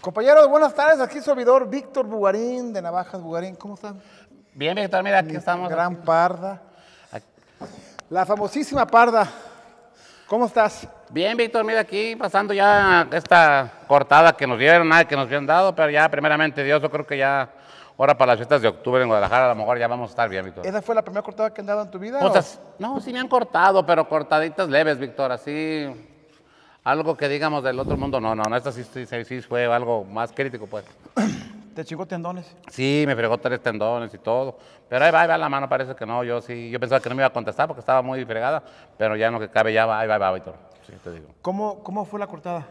Compañeros, buenas tardes. Aquí su servidor Víctor Bugarín de Navajas Bugarín. ¿Cómo están? Bien, Víctor, mira, aquí estamos. Gran parda. La famosísima parda. ¿Cómo estás? Bien, Víctor, mira aquí pasando ya esta cortada que nos dieron, que nos habían dado, pero ya primeramente Dios, yo creo que ya ahora para las fiestas de octubre en Guadalajara, a lo mejor ya vamos a estar bien, Víctor. ¿Esa fue la primera cortada que han dado en tu vida? Pues no, sí me han cortado, pero cortaditas leves, Víctor, así algo que digamos del otro mundo, no, no, no, esto sí, fue algo más crítico, pues. ¿Te chingó tendones? Sí, me fregó tres tendones y todo. Pero ahí va, ahí va la mano, parece que no. Yo sí, yo pensaba que no me iba a contestar porque estaba muy fregada, pero ya en lo que cabe, ya va, ahí va, ahí va, Víctor. Sí, te digo. ¿Cómo, ¿Cómo fue la cortada?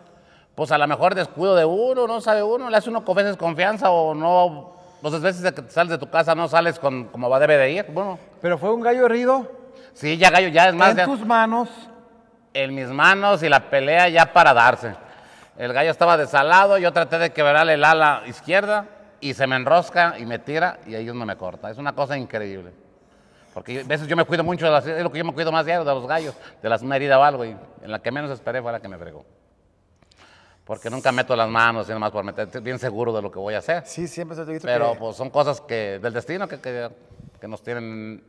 Pues a lo mejor descuido de uno, no sabe uno, le hace uno con veces confianza o no. Entonces, pues veces que sales de tu casa no sales con, como va debe de ir. Bueno. Pero fue un gallo herido. Sí, ya gallo, ya es más. En tus manos en mis manos y la pelea ya para darse. El gallo estaba desalado, yo traté de quebrarle el ala izquierda y se me enrosca y me tira y ahí no me corta. Es una cosa increíble. Porque a veces yo me cuido mucho, de es lo que yo me cuido más de los gallos, de las, una o algo, y en la que menos esperé fue la que me fregó. Porque nunca meto las manos, sino más por meter, bien seguro de lo que voy a hacer. Sí, siempre se te Pero que... pues, son cosas que, del destino que, que, nos tienen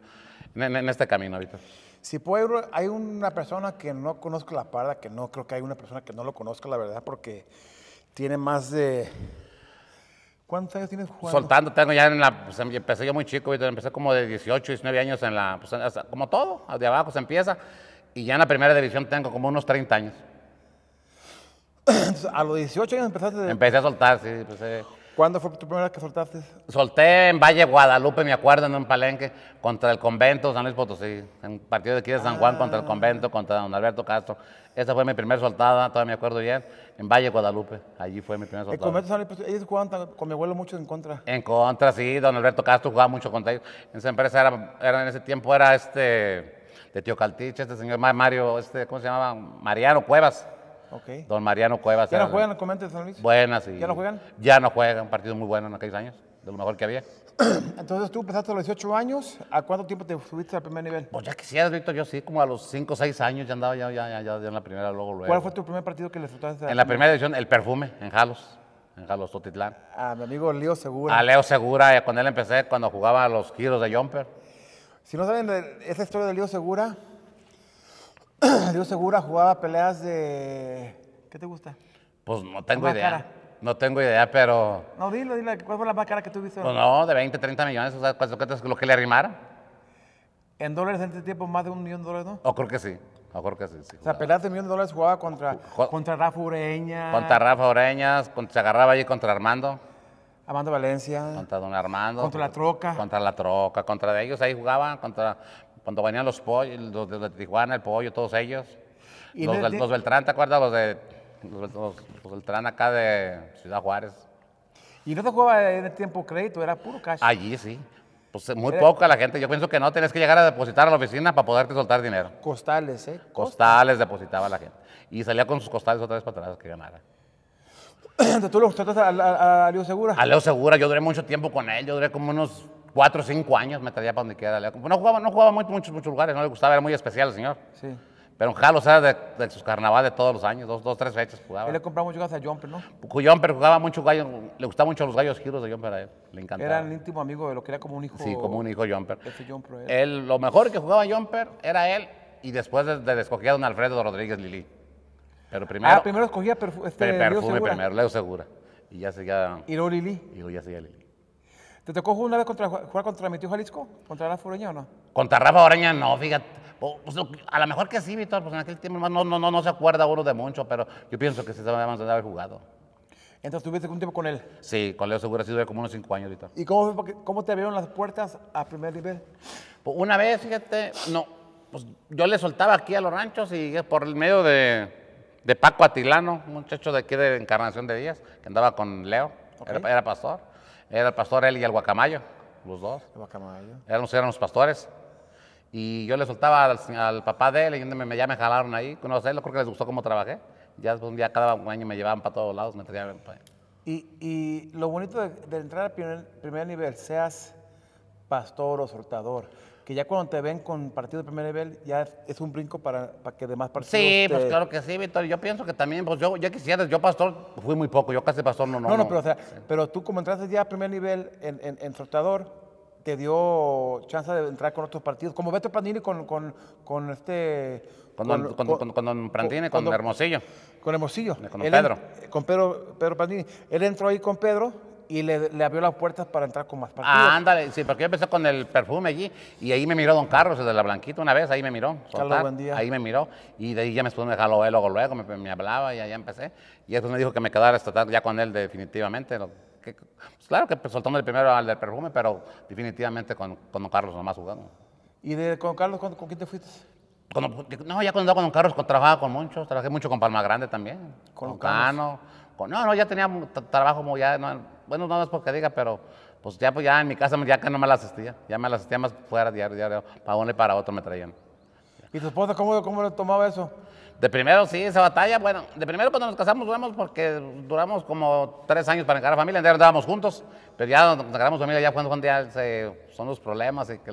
en este camino ahorita. Si puede, hay una persona que no conozco la parda, que no creo que hay una persona que no lo conozca, la verdad, porque tiene más de. ¿Cuántos años tienes jugando? Soltando, tengo ya en la. Pues, em, empecé yo muy chico, empecé como de 18, 19 años en la. Pues, como todo, de abajo se empieza. Y ya en la primera división tengo como unos 30 años. a los 18 años empezaste. Empecé a soltar, sí. ¿Cuándo fue tu primera vez que soltaste? Solté en Valle Guadalupe, me acuerdo, en un palenque, contra el convento San Luis Potosí. En partido de aquí de San Juan contra el ah. convento, contra don Alberto Castro. Esa fue mi primera soltada, todavía me acuerdo bien, en Valle Guadalupe. Allí fue mi primera soltada. ¿El convento San Luis Potosí? Ellos jugaban con mi abuelo mucho en contra. En contra, sí. Don Alberto Castro jugaba mucho contra ellos. En esa empresa era, en ese tiempo era este de Tío Caltiche, este señor Mario, este, ¿cómo se llamaba? Mariano Cuevas. Don Mariano Cuevas. ¿Ya no juegan en el de San Luis? Buenas. sí. ¿Ya no juegan? Ya no juegan, un partido muy bueno en aquellos años, de lo mejor que había. Entonces tú empezaste a los 18 años, ¿a cuánto tiempo te subiste al primer nivel? Pues ya quisieras, Víctor, yo sí, como a los 5 o 6 años ya andaba ya, ya, ya, en la primera, luego, luego. ¿Cuál fue tu primer partido que le disfrutaste? En la primera edición, El Perfume, en Jalos, en Jalos Totitlán. A mi amigo Leo Segura. A Leo Segura, eh, con él empecé cuando jugaba a los giros de Jumper. Si no saben de esa historia de Leo Segura, Dios Segura jugaba peleas de. ¿Qué te gusta? Pues no tengo idea. No tengo idea, pero. No, dilo, dilo, ¿cuál fue la más cara que tuviste? Pues no, de 20, 30 millones, o sea, ¿cuánto lo que le arrimara. ¿En dólares en este tiempo más de un millón de dólares, no? O oh, creo que sí. O oh, creo que sí, o sea, peleas de un millón de dólares jugaba contra, contra Rafa Ureña. Contra Rafa Ureñas, contra, se agarraba allí contra Armando. Armando Valencia. Contra Don Armando. Contra la Troca. Contra la Troca, contra de ellos ahí jugaba contra cuando venían los pollos, los de Tijuana, el pollo, todos ellos. los, de, Beltrán, ¿te acuerdas? Los de los, Beltrán acá de Ciudad Juárez. ¿Y no te jugaba en el tiempo crédito? ¿Era puro cash? Allí sí. Pues eh, muy poca la gente. Yo pienso que no, tenías que llegar a depositar a la oficina para poderte soltar dinero. Costales, ¿eh? Costales, depositaba la gente. Y salía con sus costales otra vez para atrás que ganara. ¿Tú lo gustaste a, a Leo Segura? A Leo Segura, yo duré mucho tiempo con él. Yo duré como unos cuatro o cinco años me traía para donde quiera. No jugaba, no jugaba mucho, muchos, muchos lugares, no le gustaba, era muy especial el señor. Sí. Pero en Jalos era de, de, sus carnavales de todos los años, dos, dos tres fechas jugaba. Él le compraba mucho gallos a Jumper, ¿no? Jumper jugaba mucho gallos, le gustaban mucho los gallos giros de Jumper a él, le encantaba. Era el íntimo amigo de lo que era como un hijo. Sí, como un hijo Jumper. Ese Jumper ¿eh? él, lo mejor que jugaba Jumper era él y después de, escogía a don Alfredo Rodríguez Lili. Pero primero. Ah, primero escogía este, perfume. Perfume primero, Leo Segura. Y ya seguía. Y luego Lili. Y luego ya seguía Lili. ¿Te tocó jugar una vez contra, jugar contra mi tío Jalisco? ¿Contra Rafa Oreña o no? Contra Rafa Oreña? no, fíjate. Pues, a lo mejor que sí, Víctor, pues en aquel tiempo no, no, no, se acuerda uno de mucho, pero yo pienso que sí se de haber jugado. Entonces tuviste un tiempo con él. Sí, con Leo Segura sí duré como unos cinco años Víctor. ¿Y cómo, cómo te abrieron las puertas a primer nivel? Pues una vez, fíjate, no, pues yo le soltaba aquí a los ranchos y por el medio de, de Paco Atilano, un muchacho de aquí de Encarnación de Díaz, que andaba con Leo, era pastor era el pastor él y el guacamayo, los dos. El guacamayo. Éramos, los pastores. Y yo le soltaba al, papá de él y me, ya me jalaron ahí. lo creo que les gustó cómo trabajé. Ya un día cada año me llevaban para todos lados, me y, y, lo bonito de, entrar al primer, nivel, seas pastor o soltador, que ya cuando te ven con partido de primer nivel, ya es un brinco para, que demás partidos. Sí, pues claro que sí, Víctor. Yo pienso que también, pues yo, ya quisiera, yo pastor fui muy poco, yo casi pastor no, no. No, no, pero, o sea, pero tú como entraste ya a primer nivel en, en, te dio chance de entrar con otros partidos. Como Beto Pandini con, este. Con don, con, con, Hermosillo. Con Hermosillo. Con Pedro. con Pedro, Pedro Pandini. Él entró ahí con Pedro y le, abrió las puertas para entrar con más partidos. Ah, ándale, sí, porque yo empecé con el perfume allí y ahí me miró Don Carlos, desde la Blanquita, una vez, ahí me miró. buen Ahí me miró y de ahí ya me estuvo a el luego, luego, me, hablaba y allá empecé. Y después me dijo que me quedara ya con él definitivamente. que, pues claro que pues, soltando el primero al del perfume, pero definitivamente con, Don Carlos nomás jugando. ¿Y de con Carlos con, quién te fuiste? no, ya cuando andaba con Don Carlos trabajaba con muchos, trabajé mucho con Palma Grande también, con, Cano. Carlos no, no, ya tenía trabajo como bueno, no es porque diga, pero pues ya, pues ya en mi casa ya que no me la asistía, ya me la asistía más fuera, diario, diario, para uno y para otro me traían. ¿Y tu esposa cómo, cómo le tomaba eso? De primero sí, esa batalla, bueno, de primero cuando nos casamos duramos porque duramos como tres años para encarar familia, ya estábamos juntos, pero ya cuando encaramos familia ya fue Juan Díaz son los problemas y que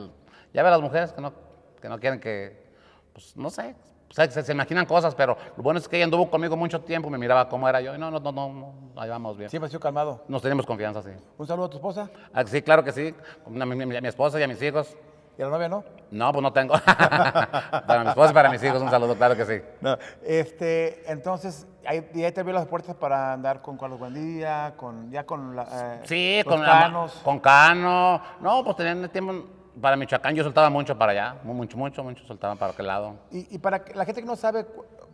ya ve las mujeres que no, que no quieren que, pues no sé, se, se, se, imaginan cosas, pero lo bueno es que ella anduvo conmigo mucho tiempo, me miraba cómo era yo. Y no, no, no, no, ahí vamos bien. Siempre ha sido calmado. Nos tenemos confianza, sí. ¿Un saludo a tu esposa? Ah, sí, claro que sí. A mi, esposa y a mis hijos. ¿Y a la novia no? No, pues no tengo. para mi esposa y para mis hijos, un saludo, claro que sí. No. Este, entonces, ahí, te abrió las puertas para andar con Carlos Buendía, con, ya con la, canos? Eh, sí, con, Cano. Con Cano. No, pues tenían tiempo para Michoacán yo soltaba mucho para allá, mucho, mucho, mucho soltaba para aquel lado. Y, para la gente que no sabe,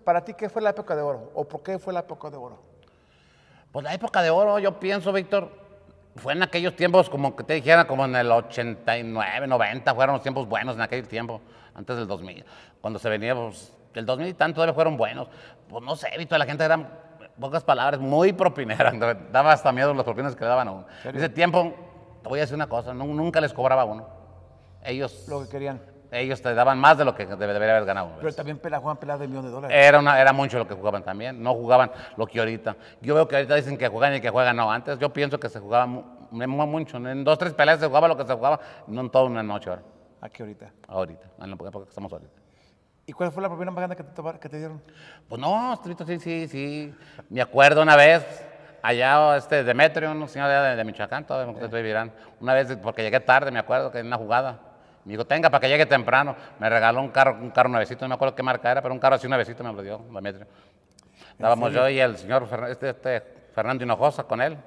para ti, ¿qué fue la época de oro? ¿O por qué fue la época de oro? Pues la época de oro, yo pienso, Víctor, fue en aquellos tiempos, como que te dijera, como en el 89, 90, fueron los tiempos buenos en aquel tiempo, antes del 2000. Cuando se venía, pues, el 2000 y tanto todavía fueron buenos. Pues no sé, Víctor, la gente era, pocas palabras, muy propinera, daba hasta miedo las propinas que le daban a uno. ese tiempo, te voy a decir una cosa, nunca les cobraba a uno. Ellos. Lo que querían. Ellos te daban más de lo que debería haber ganado. Pero también jugaban peladas de millones de dólares. Era, una, era mucho lo que jugaban también. No jugaban lo que ahorita. Yo veo que ahorita dicen que juegan y que juegan. No, antes yo pienso que se jugaba mucho. En dos, tres peleas se jugaba lo que se jugaba, no en toda una noche ahora. qué ahorita. Ahorita, en estamos ahorita. ¿Y cuál fue la primera maganda que te, dieron? Pues no, sí, sí, sí. Me acuerdo una vez, allá este Demetrio, un señor de, de Michoacán, todavía me eh. Una vez, porque llegué tarde, me acuerdo, que en una jugada. Me dijo, tenga para que llegue temprano. Me regaló un carro, un carro nuevecito, no me acuerdo qué marca era, pero un carro así nuevecito me lo dio, Demetrio. Estábamos yo y el señor este, este, Fernando Hinojosa con él.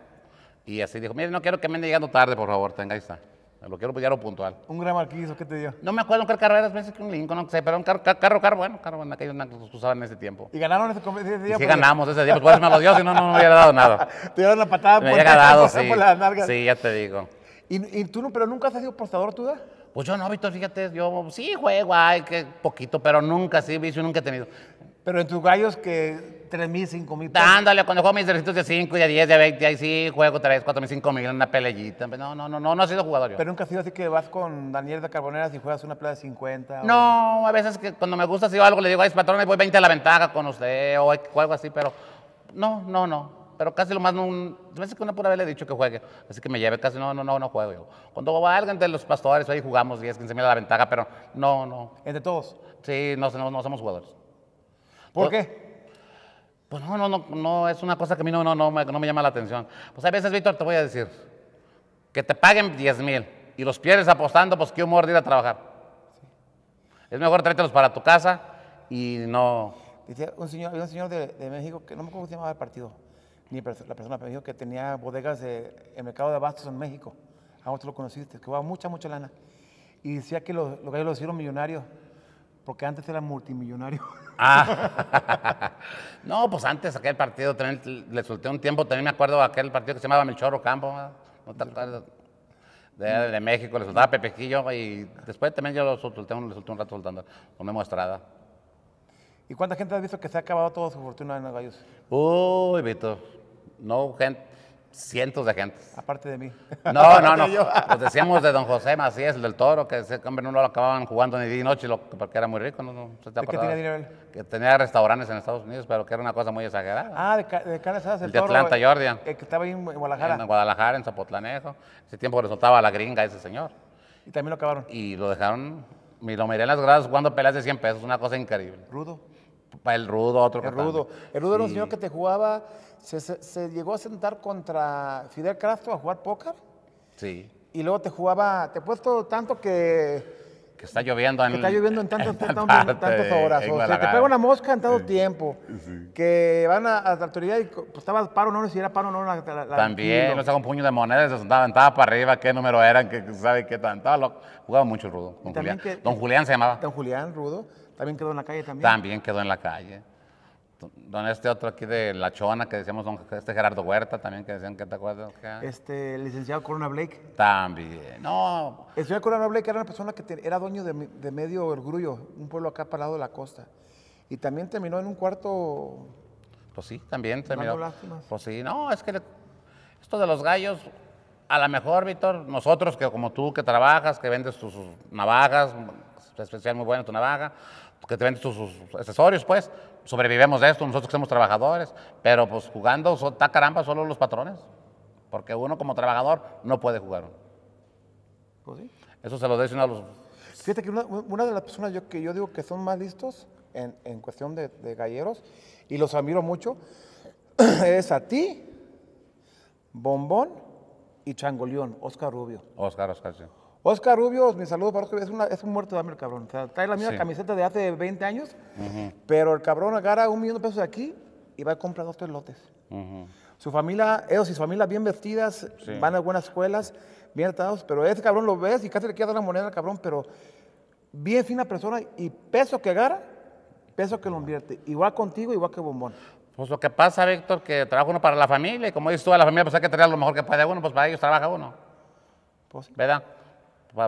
Y así dijo, mire, no quiero que me venga llegando tarde, por favor, tenga, ahí está. Lo quiero o puntual. ¿Un gran marquizo qué te dio? No me acuerdo qué carro era, veces que un Lincoln, no sé, pero un carro, carro, bueno, carro bueno, aquellos que usaban en ese tiempo. ¿Y ganaron ese, día? sí ganamos ese día, pues me lo dio, si no, no me hubiera dado nada. Te dieron la patada me por, sí. las nalgas. Sí, ya te digo. ¿Y, tú, pero nunca has sido portador, tú, pues yo no, Víctor, fíjate, yo sí juego, ay, que poquito, pero nunca, sí, vicio nunca he tenido. Pero en tus gallos que 3000, 5000, 5 cuando juego mis derechos de 5, de 10, de 20, ahí sí juego 3, 4000, 5000, en una pelellita. Pues no, no, no, no, no he sido jugador yo. Pero nunca ha sido así que vas con Daniel de Carboneras y juegas una playa de 50. No, a veces que cuando me gusta o algo le digo, ay, patrón, me voy 20 a la ventaja con usted o algo así, pero no, no, no pero casi lo más no un, que una pura vez le he dicho que juegue, así que me lleve casi, no, no, no, no juego yo. Cuando va alguien de los pastores, ahí jugamos 10, 15 mil a la ventaja, pero no, no. ¿Entre todos? Sí, no, no, somos jugadores. ¿Por pues, qué? Pues no, no, no, no, es una cosa que a mí no, no, no, me, no me llama la atención. Pues a veces, Víctor, te voy a decir, que te paguen 10 mil y los pierdes apostando, pues qué humor de ir a trabajar. Es mejor tráetelos para tu casa y no... Dice un señor, había un señor de, de México que no me acuerdo cómo se llamaba el partido, la persona me dijo que tenía bodegas en el mercado de abastos en México. A ah, vos lo conociste, que va mucha, mucha lana. Y decía que los, los gallos los hicieron millonarios, porque antes eran multimillonarios. Ah, no, pues antes aquel partido le solté un tiempo. También me acuerdo aquel partido que se llamaba Melchorro campo ¿no? de, de, México, le soltaba Pepequillo y después también yo lo solté, un, solté un rato soltando con me Estrada. ¿Y cuánta gente has visto que se ha acabado toda su fortuna en los gallos? Uy, Vito no gente, cientos de gente. Aparte de mí. No, no, no. Nos pues decíamos de don José Macías, el del toro, que ese hombre no lo acababan jugando ni día noche porque era muy rico. ¿no? no se qué tenía dinero Que tenía restaurantes en Estados Unidos, pero que era una cosa muy exagerada. Ah, de, de canas el, de Atlanta, eh, Georgia. Eh, que estaba ahí en Guadalajara. En Guadalajara, en Zapotlanejo. Ese tiempo resultaba la gringa ese señor. Y también lo acabaron. Y lo dejaron, me lo miré en las gradas jugando peleas de 100 pesos, una cosa increíble. Rudo. El rudo, otro El rudo. El rudo era un señor que te jugaba se, llegó a sentar contra Fidel Castro a jugar póker. Sí. Y luego te jugaba, te he puesto tanto que... Que está lloviendo en, que está lloviendo en, tantos, en tantos, parte, horas. o sea, te pega una mosca en tanto tiempo. Que van a, la autoridad y pues, estaba paro no, si era paro no. La, También, no sacó un puño de monedas, se sentaba, estaba para arriba, qué número eran, que sabe qué tan. Jugaba mucho Rudo, don Julián. Que, don Julián se llamaba. Don Julián, Rudo. También quedó en la calle también. También quedó en la calle. Don este otro aquí de La Chona que decíamos, don este Gerardo Huerta también que decían que te acuerdas. Que... Este, licenciado Corona Blake. También, no. El señor Corona Blake era una persona que era dueño de, de medio Grullo, un pueblo acá para el lado de la costa. Y también terminó en un cuarto. Pues sí, también terminó. Pues sí, no, es que esto de los gallos, a lo mejor, Víctor, nosotros que como tú que trabajas, que vendes tus navajas, especial muy buena tu navaja, que te vendes tus accesorios, pues, sobrevivemos de esto, nosotros que somos trabajadores, pero pues jugando, está caramba, solo los patrones, porque uno como trabajador no puede jugar. Pues Eso se lo dicen a los... Fíjate que una, una de las personas yo, que yo digo que son más listos en, en cuestión de, de, galleros, y los admiro mucho, es a ti, Bombón y changolión Oscar Rubio. Oscar, Oscar, sí. Oscar Rubio, mi saludo para Oscar, es, es un muerto de hambre el cabrón. trae la misma camiseta de hace 20 años, pero el cabrón agarra un millón de pesos de aquí y va a comprar dos, tres lotes. Su familia, ellos y su familia bien vestidas, van a buenas escuelas, bien atados, pero ese cabrón lo ves y casi le queda la moneda al cabrón, pero bien fina persona y peso que agarra, peso que lo invierte. Igual contigo, igual que Bombón. Pues lo que pasa, Víctor, que trabaja uno para la familia y como dices toda la familia pues hay que traer lo mejor que puede uno, pues para ellos trabaja uno. Pues ¿Verdad?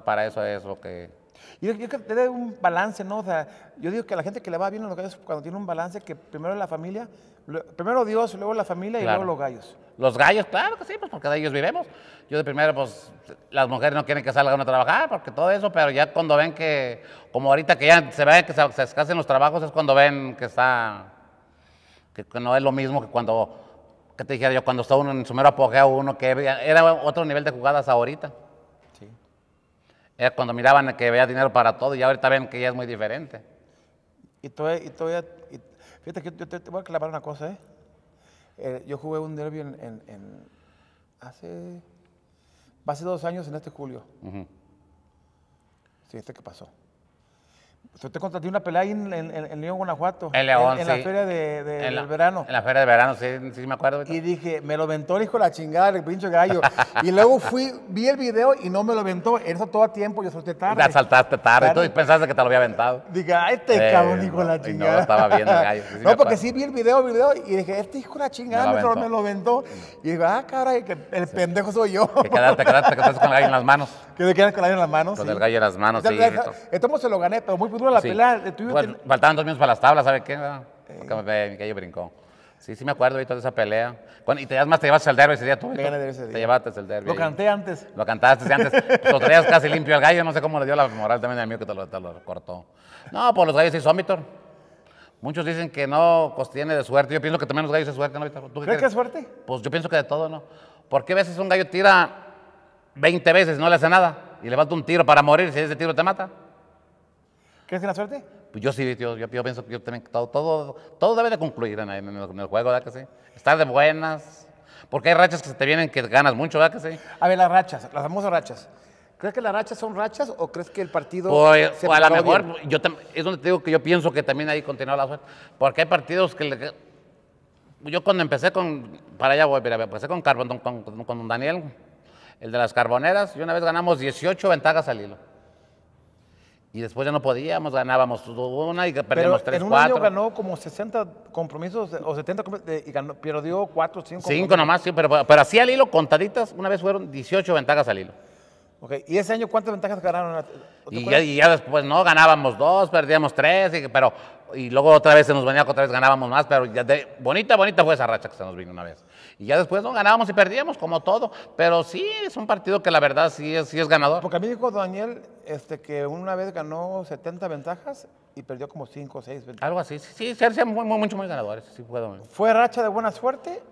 para eso es lo que... Yo, yo creo que un balance, ¿no? O sea, yo digo que a la gente que le va bien a los gallos cuando tiene un balance, que primero la familia, primero Dios, luego la familia y luego los gallos. Los gallos, claro que sí, pues porque de ellos vivimos. Yo de primero, pues las mujeres no quieren que salgan a trabajar, porque todo eso, pero ya cuando ven que, como ahorita que ya se ve que se, escasen los trabajos, es cuando ven que está, que, no es lo mismo que cuando, que te dijera yo, cuando está uno en su mero apogeo, uno que era otro nivel de jugadas ahorita cuando miraban que había dinero para todo y ahorita ven que ya es muy diferente. Y todavía, y todavía fíjate que te, voy a aclarar una cosa, ¿eh? ¿eh? yo jugué un derby en, en, hace, hace dos años en este julio. Sí, este que pasó. Yo te contraté una pelea ahí en, en, en León, Guanajuato. En León, la feria de, de del verano. En la feria de verano, sí, sí me acuerdo. Y dije, me lo aventó el hijo de la chingada, el pincho gallo. y luego fui, vi el video y no me lo aventó. Eso todo a tiempo, yo solté tarde. Te saltaste tarde, Y tú pensaste que te lo había aventado. Dije, ay, este cabrón, hijo de la chingada. No, estaba viendo el gallo. no, porque sí vi el video, el video, y dije, este hijo de la chingada me lo, me lo aventó. Mm. Y dije, ah, caray, el pendejo soy yo. Te quedaste, que quedaste, quedaste con el gallo en las manos. Que te quedan con el gallo en las manos. Con el gallo en las manos, sí. Entonces eh, se lo gané, pero muy duro la pelea. Faltaban dos minutos para las tablas, ¿sabes qué? Eh. mi gallo brincó. Sí, sí me acuerdo, ahorita, de esa pelea. Bueno, y te más, te llevaste el derby ese día tú, Te llevaste el derby. Lo canté antes. Lo cantaste antes. Pues lo traías casi limpio al gallo. No sé cómo le dio la moral también al mío que te lo, cortó. No, pues los gallos sí son, Muchos dicen que no pues, tiene de suerte. Yo pienso que también los gallos es suerte, ¿no, ¿Tú ¿Crees que es suerte? Pues yo pienso que de todo, ¿no? Porque a veces un gallo tira 20 veces, no le hace nada y le falta un tiro para morir, si ese tiro te mata. ¿Crees que la suerte? Pues yo sí, yo, yo, pienso que todo, todo, debe de concluir en, el juego, ¿verdad que sí? Estar de buenas, porque hay rachas que se te vienen que ganas mucho, ¿verdad que sí? A ver, las rachas, las famosas rachas. ¿Crees que las rachas son rachas o crees que el partido... Pues, pues a lo mejor, es donde te digo que yo pienso que también ahí continúa la suerte, porque hay partidos que... yo cuando empecé con, para allá voy, empecé con Carbón, con, con, con Daniel, el de las carboneras, y una vez ganamos 18 ventajas al hilo. Y después ya no podíamos, ganábamos una y perdíamos Pero tres, en un año ganó como 60 compromisos o 70 compromisos, y ganó, 4, 5. 5 nomás, sí, pero, pero así al hilo, contaditas, una vez fueron 18 ventajas al hilo. ¿y ese año cuántas ventajas ganaron? Y ya, después, no, ganábamos dos, perdíamos tres, y, pero, y luego otra vez se nos venía, otra vez ganábamos más, pero bonita, bonita fue esa racha que se nos vino una vez. Y ya después no ganábamos y perdíamos, como todo. Pero sí, es un partido que la verdad sí es, sí es ganador. Porque a mí dijo Daniel este, que una vez ganó 70 ventajas y perdió como 5 o 6 ventajas. Algo así. Sí, sí, muy, muy, mucho, muy ganadores. ¿Fue racha de buena suerte?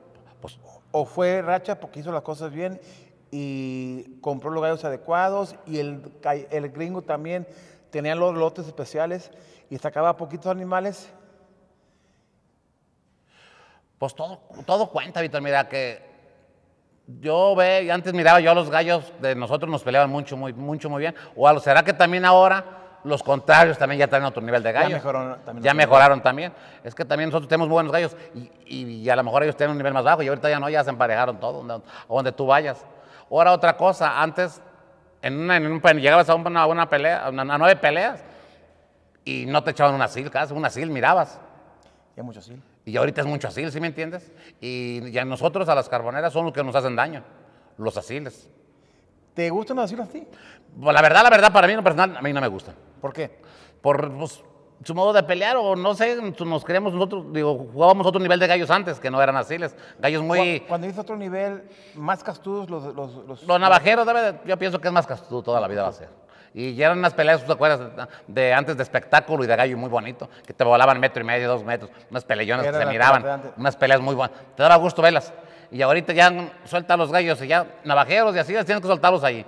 Pues, ¿O fue racha porque hizo las cosas bien y compró los gallos adecuados y el, el gringo también tenía los lotes especiales y sacaba poquitos animales pues todo, todo cuenta, Víctor. Mira, que yo ve, y antes miraba yo a los gallos de nosotros nos peleaban mucho, muy, mucho, muy bien. O ¿será que también ahora los contrarios también ya tienen otro nivel de gallos? Ya mejoraron también. Ya mejoraron también. Es que también nosotros tenemos buenos gallos y, y, a lo mejor ellos tienen un nivel más bajo y ahorita ya no, ya se emparejaron todo, donde, donde tú vayas. Ahora otra cosa, antes en un, llegabas a una, una pelea, a, nueve peleas y no te echaban una sil, casi una sil mirabas. Ya mucho sil. Y ahorita es mucho asil, ¿sí me entiendes? Y, ya a nosotros, a las carboneras, son los que nos hacen daño, los asiles. ¿Te gustan los asiles a pues la verdad, la verdad, para mí en personal, a mí no me gusta. ¿Por qué? Por pues, su modo de pelear, o no sé, nos creemos nosotros, digo, jugábamos otro nivel de gallos antes, que no eran asiles. Gallos muy. Cuando dices otro nivel, más castudos los. Los, los... navajeros, yo pienso que es más castudo toda la vida va a ser. Y ya eran unas peleas, ¿tú te acuerdas? De antes de espectáculo y de gallo muy bonito, que te volaban metro y medio, dos metros, unas peleones que se miraban, unas peleas muy buenas. Te daba gusto verlas. Y ahorita ya suelta los gallos y ya navajeros y así, tienes que soltarlos ahí.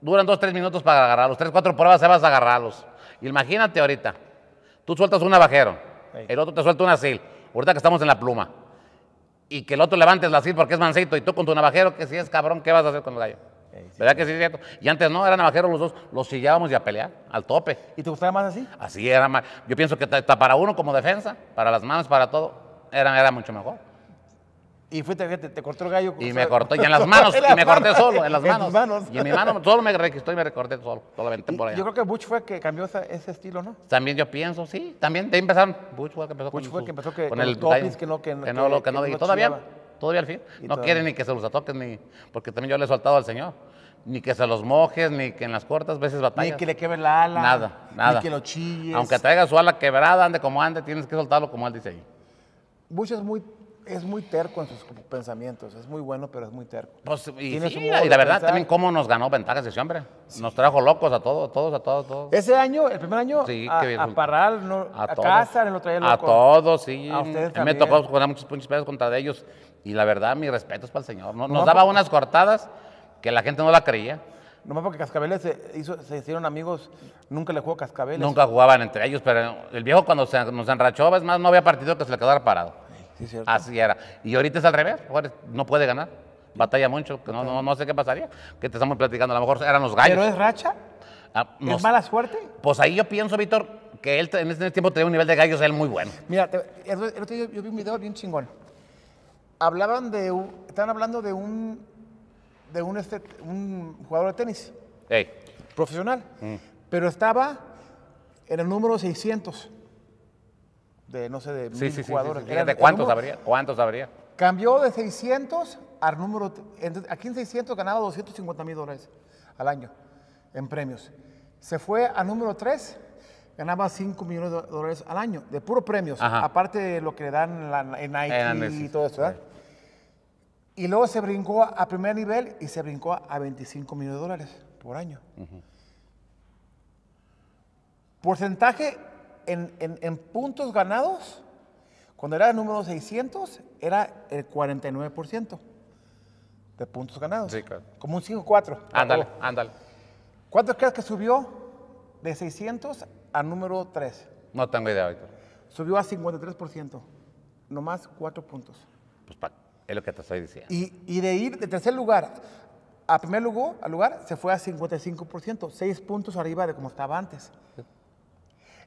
Duran dos, tres minutos para agarrarlos, tres, cuatro pruebas se vas a agarrarlos. Imagínate ahorita, tú sueltas un navajero, el otro te suelta un asil, ahorita que estamos en la pluma, y que el otro levantes la asil porque es mancito, y tú con tu navajero, que si es cabrón, ¿qué vas a hacer con el gallo? ¿Verdad que sí es cierto? Y antes no, eran navajeros los dos, los sillábamos y a pelear, al tope. ¿Y te gustaba más así? Así era más. Yo pienso que para uno como defensa, para las manos, para todo, era, era mucho mejor. Y fuiste, te, te cortó el gallo. Y me cortó, y en las manos, y me corté solo, en las manos. Y en mi mano solo me registró y me recorté solo, solamente por allá. Yo creo que Butch fue que cambió ese estilo, ¿no? También yo pienso, sí. También de ahí empezaron. Butch fue que empezó con, el que que, no, que, no, que, no, que no, y todavía todavía al fin. no quiere ni que se los atoques, ni, porque también yo le he soltado al Señor. Ni que se los mojes, ni que en las cortas veces batallas. Ni que le quebre la ala. Nada, nada. Ni que lo chilles. Aunque traiga su ala quebrada, ande como ande, tienes que soltarlo como él dice ahí. Bush es muy, es muy terco en sus pensamientos. Es muy bueno, pero es muy terco. Pues, y, la verdad también cómo nos ganó ventajas ese hombre. Nos trajo locos a todos, a todos, a todos, Ese año, el primer año, sí, a, que, a, Parral, a, a lo traía A todos, sí. A ustedes también. Me tocó jugar muchos pedos contra ellos y la verdad, mi respeto es para el señor. nos daba unas cortadas que la gente no la creía. Nomás porque Cascabeles se, hicieron amigos, nunca le jugó Cascabeles. Nunca jugaban entre ellos, pero el viejo cuando se, nos enrachó, es más, no había partido que se le quedara parado. Sí, cierto. Así era. Y ahorita es al revés, no puede ganar. Batalla mucho, que no, no, sé qué pasaría, que te estamos platicando, a lo mejor eran los gallos. ¿Pero es racha? Ah, ¿Es mala suerte? Pues ahí yo pienso, Víctor, que él en ese tiempo tenía un nivel de gallos él muy bueno. Mira, yo vi un video bien chingón hablaban de, están hablando de un, de un, este, un jugador de tenis. Profesional. Mm. Pero estaba en el número 600 de, no sé, de mil jugadores. ¿De cuántos habría? ¿Cuántos habría? Cambió de 600 al número... Aquí en 600 ganaba 250 mil dólares al año en premios. Se fue al número 3 ganaba 5 millones de dólares al año, de puro premios, aparte de lo que le dan en, Nike y todo eso, ¿verdad? Y luego se brincó a primer nivel y se brincó a 25 millones de dólares por año. Porcentaje en, puntos ganados, cuando era el número 600, era el 49% de puntos ganados. Como un 5-4. Ándale, ándale. ¿Cuánto crees que subió de 600 a número 3? No tengo idea, Víctor. Subió a 53%, nomás 4 puntos. Pues para es lo que te estoy diciendo. Y, y de ir de tercer lugar a primer lugar, al lugar se fue a 55%, 6 puntos arriba de como estaba antes.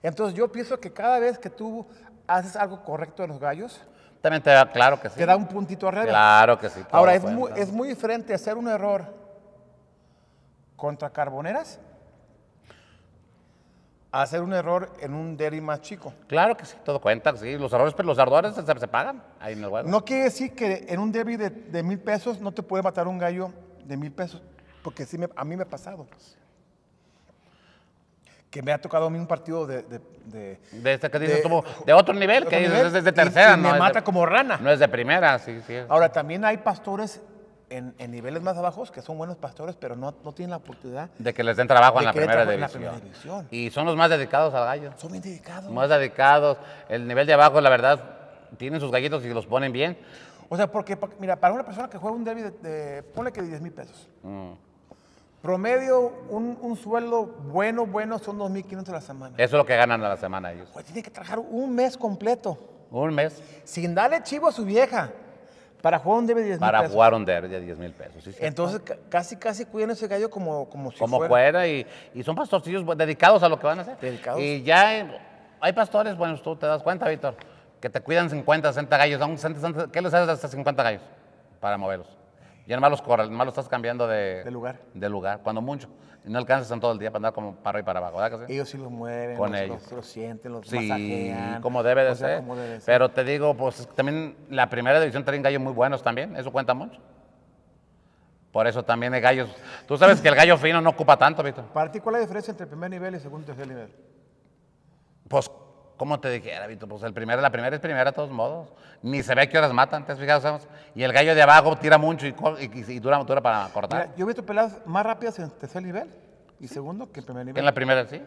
Entonces yo pienso que cada vez que tú haces algo correcto en los gallos, también te da, claro que sí. Te da un puntito arriba. Claro que sí. Ahora, es muy, es muy diferente hacer un error contra Carboneras hacer un error en un derby más chico. Claro que sí, todo cuenta, sí. Los errores, pero los ardores se, pagan ahí en el No quiere decir que en un derby de, mil pesos no te puede matar un gallo de mil pesos, porque sí a mí me ha pasado. Que me ha tocado a mí un partido de... De, este otro nivel, que es de tercera. no me mata como rana. No es de primera, sí, sí. Ahora, también hay pastores en, niveles más bajos que son buenos pastores, pero no, tienen la oportunidad de que les den trabajo en la, primera división. Y son los más dedicados al gallo. Son bien dedicados. Más dedicados. El nivel de abajo, la verdad, tienen sus gallitos y los ponen bien. O sea, porque, mira, para una persona que juega un derby, de, ponle que 10 mil pesos. Mm. Promedio, un, sueldo bueno, bueno, son 2.500 a la semana. Eso es lo que ganan a la semana ellos. Pues tiene que trabajar un mes completo. Un mes. Sin darle chivo a su vieja. Para jugar un debe 10 mil pesos. Para jugar un debe de 10 mil pesos. Entonces, casi, casi cuidan ese gallo como, como si como fuera. y, y, son pastorcillos dedicados a lo que van a hacer. Dedicados. Y ya eh, hay, pastores, bueno, tú te das cuenta, Víctor, que te cuidan 50, 60 gallos. ¿Qué les haces a 50 gallos para moverlos? Ya nomás los los estás cambiando de, de lugar. De lugar, cuando mucho no alcanzan todo el día para andar como para arriba y para abajo, ¿verdad? Ellos sí los mueven, los, Los, sienten, los masajean. como debe de, ser. Pero te digo, pues también la primera división traen gallos muy buenos también, eso cuenta mucho. Por eso también hay gallos. Tú sabes que el gallo fino no ocupa tanto, Víctor. ¿Para ti cuál es la diferencia entre primer nivel y segundo y tercer nivel? Pues como te dijera, Vito, pues el primero, la primera es primera de todos modos. Ni se ve que horas matan, ¿te has fijado? Y el gallo de abajo tira mucho y, dura, dura, para cortar. yo he visto peladas más rápidas en tercer nivel y segundo que en primer nivel. En la primera, sí.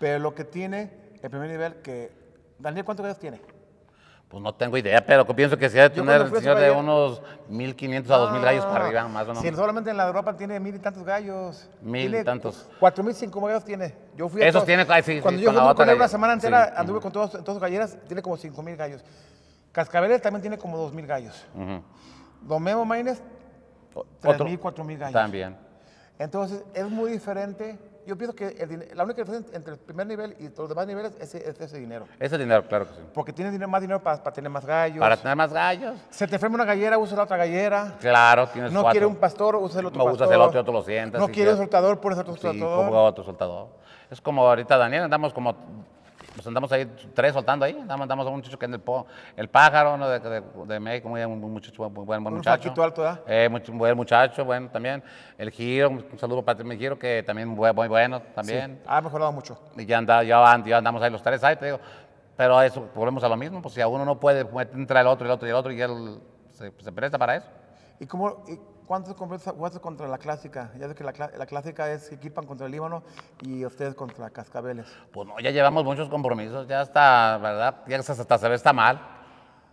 Pero lo que tiene el primer nivel que... Daniel, ¿cuántos gallos tiene? Pues no tengo idea, pero pienso que se ha de tener el señor de unos 1.500 a 2.000 gallos para ah, arriba, más o menos. Si solamente en la ropa tiene mil y tantos gallos. Mil y tantos. mil cinco gallos tiene. Yo fui Eso tiene Cuando yo con con una semana entera, anduve con todos, todos galleras, tiene como 5 mil gallos. Cascabeles también tiene como 2 mil gallos. Domeo Maynes mil, 4 mil gallos. También. Entonces, es muy diferente. Yo pienso que la única diferencia entre el primer nivel y los demás niveles es, ese dinero. Ese dinero, claro que sí. Porque tienes dinero, más dinero para, tener más gallos. Para tener más gallos. Se te enferma una gallera, usa la otra gallera. Claro, tienes No quiere un pastor, usa el otro no, pastor. No usas el otro y otro lo sientes. No quiere un soltador, pones otro sí, soltador. otro soltador. Es como ahorita Daniel, andamos como, nos pues andamos ahí tres soltando ahí, andamos, a un muchacho que en el, el pájaro, ¿no? de, de, de, México, muy, un muchacho, muy buen, muchacho. Un alto, ¿eh? muy, buen muchacho, bueno también. El Giro, un saludo para el Giro, que también muy, bueno también. ha mejorado mucho. Y ya, anda, ya, andamos ahí los tres ahí, te digo. Pero eso, volvemos a lo mismo, pues si a uno no puede, entra el otro, el otro y el otro, y él se, presta para eso. ¿Y cómo, ¿Cuántos jugaste contra la clásica? Ya sé que la, clásica es equipan contra el Líbano y ustedes contra Cascabeles. Pues no, ya llevamos muchos compromisos, ya está, ¿verdad? Ya hasta, se ve está mal.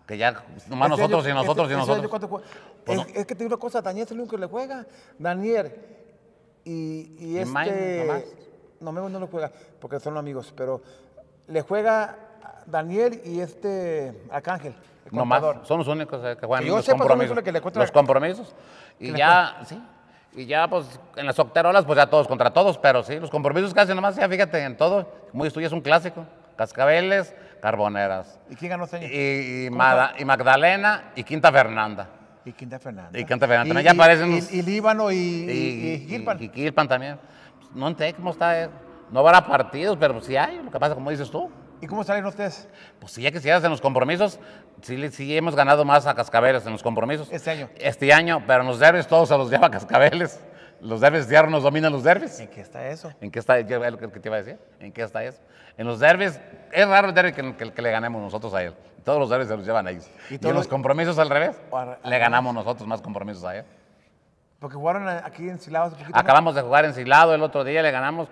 Que ya, nomás este nosotros, y nosotros este, y este nosotros pues es, que te una cosa, Daniel es el único que le juega. Daniel y, y este... no, no lo juega porque son amigos, pero le juega Daniel y este Arcángel. No son los únicos eh, que juegan. los, compromisos. Que los compromisos. Y ya, sí. Y ya, pues, en las octerolas pues ya todos contra todos, pero sí, los compromisos casi nomás, ya fíjate, en todo, muy estudio es un clásico. Cascabeles, Carboneras. ¿Y quién ganó señor? Este y, Magdalena y Quinta Fernanda. Y Quinta Fernanda. Y Quinta Fernanda. también ya y, Líbano y, Quilpan. Y también. No entiendo cómo está. Eh. No habrá partidos, pero pues sí hay, lo que pasa, como dices tú. ¿Y cómo salen ustedes? Pues si ya se en los compromisos, sí, hemos ganado más a Cascabeles en los compromisos. Este año. Este año, pero en los derbis todos se los lleva a Cascabeles. Los derbis ya nos dominan los derbis. ¿En qué está eso? ¿En qué está? eso? te iba a decir. ¿En qué está eso? En los derbis, es raro el derby que, le ganemos nosotros a él. Todos los derbis se los llevan a ellos. Y, en los compromisos al revés, le ganamos nosotros más compromisos a él. Porque jugaron aquí en Silado Acabamos de jugar en Silado el otro día, le ganamos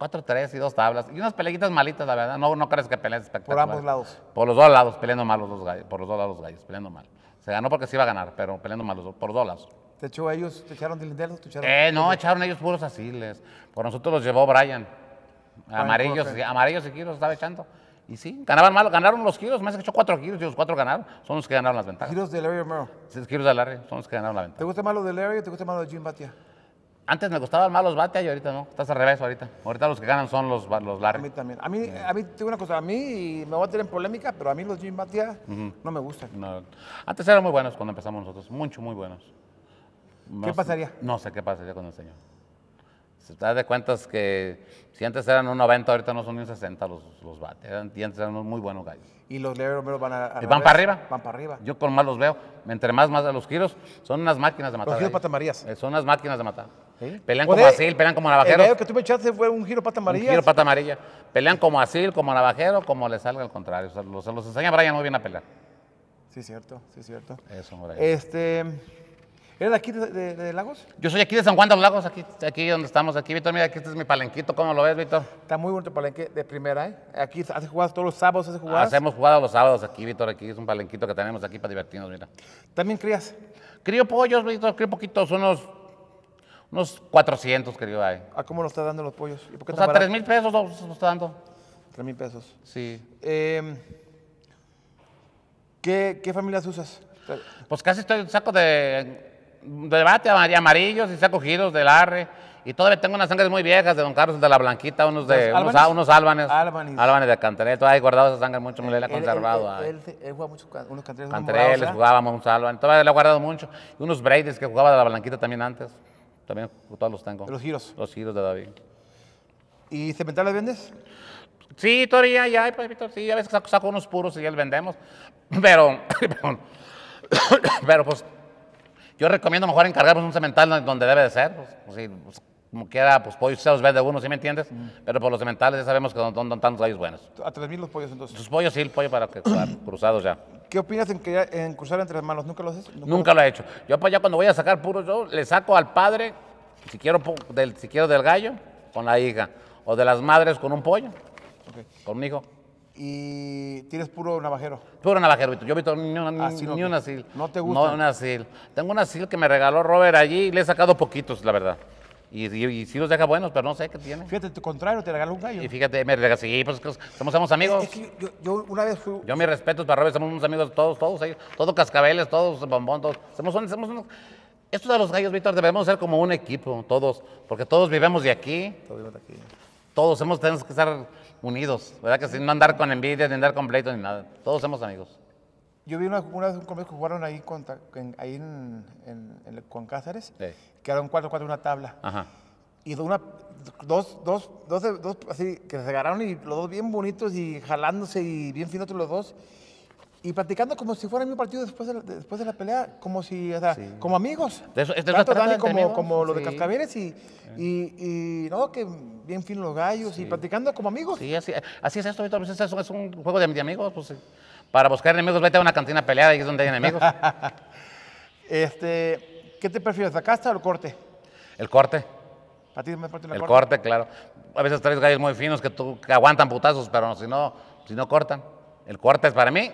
4-3 y dos tablas. Y unas peleguitas malitas, la verdad. No, no crees que peleas espectacular. Por ambos lados. Por los dos lados, peleando mal los dos gallos. Por los dos lados gallos, peleando mal. Se ganó porque se iba a ganar, pero peleando mal los dos, por dos lados. ¿Te echó ellos? ¿Te echaron de ¿Te Eh, no, echaron ellos puros asiles. Por nosotros los llevó Brian. Amarillos, amarillos y giros, estaba echando. Y sí, ganaban mal, ganaron los giros, más que echó cuatro giros y los cuatro ganaron, son los que ganaron las ventajas. Giros de Larry Romero. Sí, giros de Larry, son los que ganaron la ventaja. ¿Te gusta más lo de Larry o te gusta más lo de Jim Batia? antes me gustaban más los Batea y ahorita no. Estás al revés ahorita. Ahorita los que ganan son los, los largos. A mí también. A mí, eh. a mí, tengo una cosa. A mí, me voy a tener en polémica, pero a mí los Jim Batia no me gustan. Antes eran muy buenos cuando empezamos nosotros. Mucho, muy buenos. ¿Qué pasaría? No sé qué pasaría con el señor. Si te das de cuentas que si antes eran un 90, ahorita no son ni un 60 los, los bates. Y antes eran muy buenos gallos. Y los leeros van a. y van para arriba. Van para arriba. Yo con más los veo. Entre más, más a los giros, son unas máquinas de matar. Los giros patamarías. Eh, son unas máquinas de matar. Pelean como así, pelean como navajero. El que tú me echaste fue un giro pata amarilla. giro pata amarilla. Pelean como así, como Navajero, como le salga al contrario. Se los, enseña Brian muy bien a pelear. Sí, es cierto, sí, es cierto. Eso, Brian. Este... ¿Eres de aquí de, Lagos? Yo soy aquí de San Juan de los Lagos, aquí, aquí donde estamos, aquí, Víctor. Mira, aquí este es mi palenquito, ¿cómo lo ves, Víctor? Está muy bonito el palenque de primera, ¿eh? Aquí hace jugadas todos los sábados, hace jugadas. Hacemos jugadas los sábados aquí, Víctor, aquí es un palenquito que tenemos aquí para divertirnos, mira. ¿También crías? Crío pollos, Víctor, crío poquitos, unos unos 400 querido, ahí. ¿A cómo lo está dando los pollos? o sea, 3 mil pesos nos está dando. 3 mil pesos. Sí. Eh, ¿qué, ¿Qué familias usas? Pues casi estoy saco de, de debate amarillos y saco giros del arre. Y todavía tengo unas sangres muy viejas de Don Carlos de la Blanquita, unos de unos, álvanes. Álvanes. de Cantarel. Todavía guardado esa sangre mucho, me la he conservado. Él, él, él, jugaba unos Cantareles. jugábamos unos álvanes. Todavía le he guardado mucho. Y unos Braides que jugaba de la Blanquita también antes. También todos los tangos. Los giros. Los giros de David. ¿Y cementales vendes? Sí, todavía ya hay, Sí, a veces saco, unos puros y ya los vendemos. Pero, pero pues, yo recomiendo mejor encargarnos un cemental donde debe de ser. Pues, pues pues, como quiera, pues pollos se los vende uno, ¿sí me entiendes? Mm. Pero por los cementales ya sabemos que son, tantos gallos buenos. ¿A 3.000 los pollos entonces? Los pollos sí, el pollo para cruzar, cruzados ya. ¿Qué opinas en, cruzar entre manos? ¿Nunca lo has hecho? Nunca, lo he hecho. Yo para pues, allá cuando voy a sacar puro, yo le saco al padre, si quiero del, si quiero del gallo, con la hija. O de las madres con un pollo, con un hijo. ¿Y tienes puro navajero? Puro navajero, Yo, Víctor, ni, una, ah, ni, no, una sil. ¿No te gusta? No, una sil. Tengo una sil que me regaló Robert allí y le he sacado poquitos, la verdad. Y, sí los deja buenos, pero no sé qué tiene. Fíjate, tu contrario, te regaló un gallo. Y fíjate, me regaló, sí, pues, pues somos, amigos. yo, yo, una vez fui... Yo mis respetos para Robert, somos unos amigos todos, todos ellos, todos cascabeles, todos bombón, todos. Somos, somos, unos... Esto de los gallos, Víctor, debemos ser como un equipo, todos, porque todos vivimos de aquí. Todos vivimos de aquí. Todos tenemos que estar unidos, ¿verdad? Que sin no andar con envidia, ni andar con pleito, ni nada. Todos somos amigos. Yo vi una, una vez un que jugaron ahí, en, ahí en, con Cáceres, sí. quedaron 4-4 una tabla. Y de una, dos, dos, dos, dos, así, que se agarraron y los dos bien bonitos y jalándose y bien finos los dos. Y practicando como si fuera mi partido después de la, después de la pelea, como si, o sea, como amigos. De eso, Tanto Dani como, como lo de Cascabeles y, y, y, no, que bien fin los gallos y practicando como amigos. Sí, así, así es esto, a veces es un, juego de, amigos, pues para buscar enemigos, vete a una cantina peleada, y es donde hay enemigos. este, ¿Qué te prefieres, la casta o el corte? El corte. ¿Para ti el corte? El corte, claro. A veces traes gallos muy finos que, tú, aguantan putazos, pero si no, si no cortan. El corte es para mí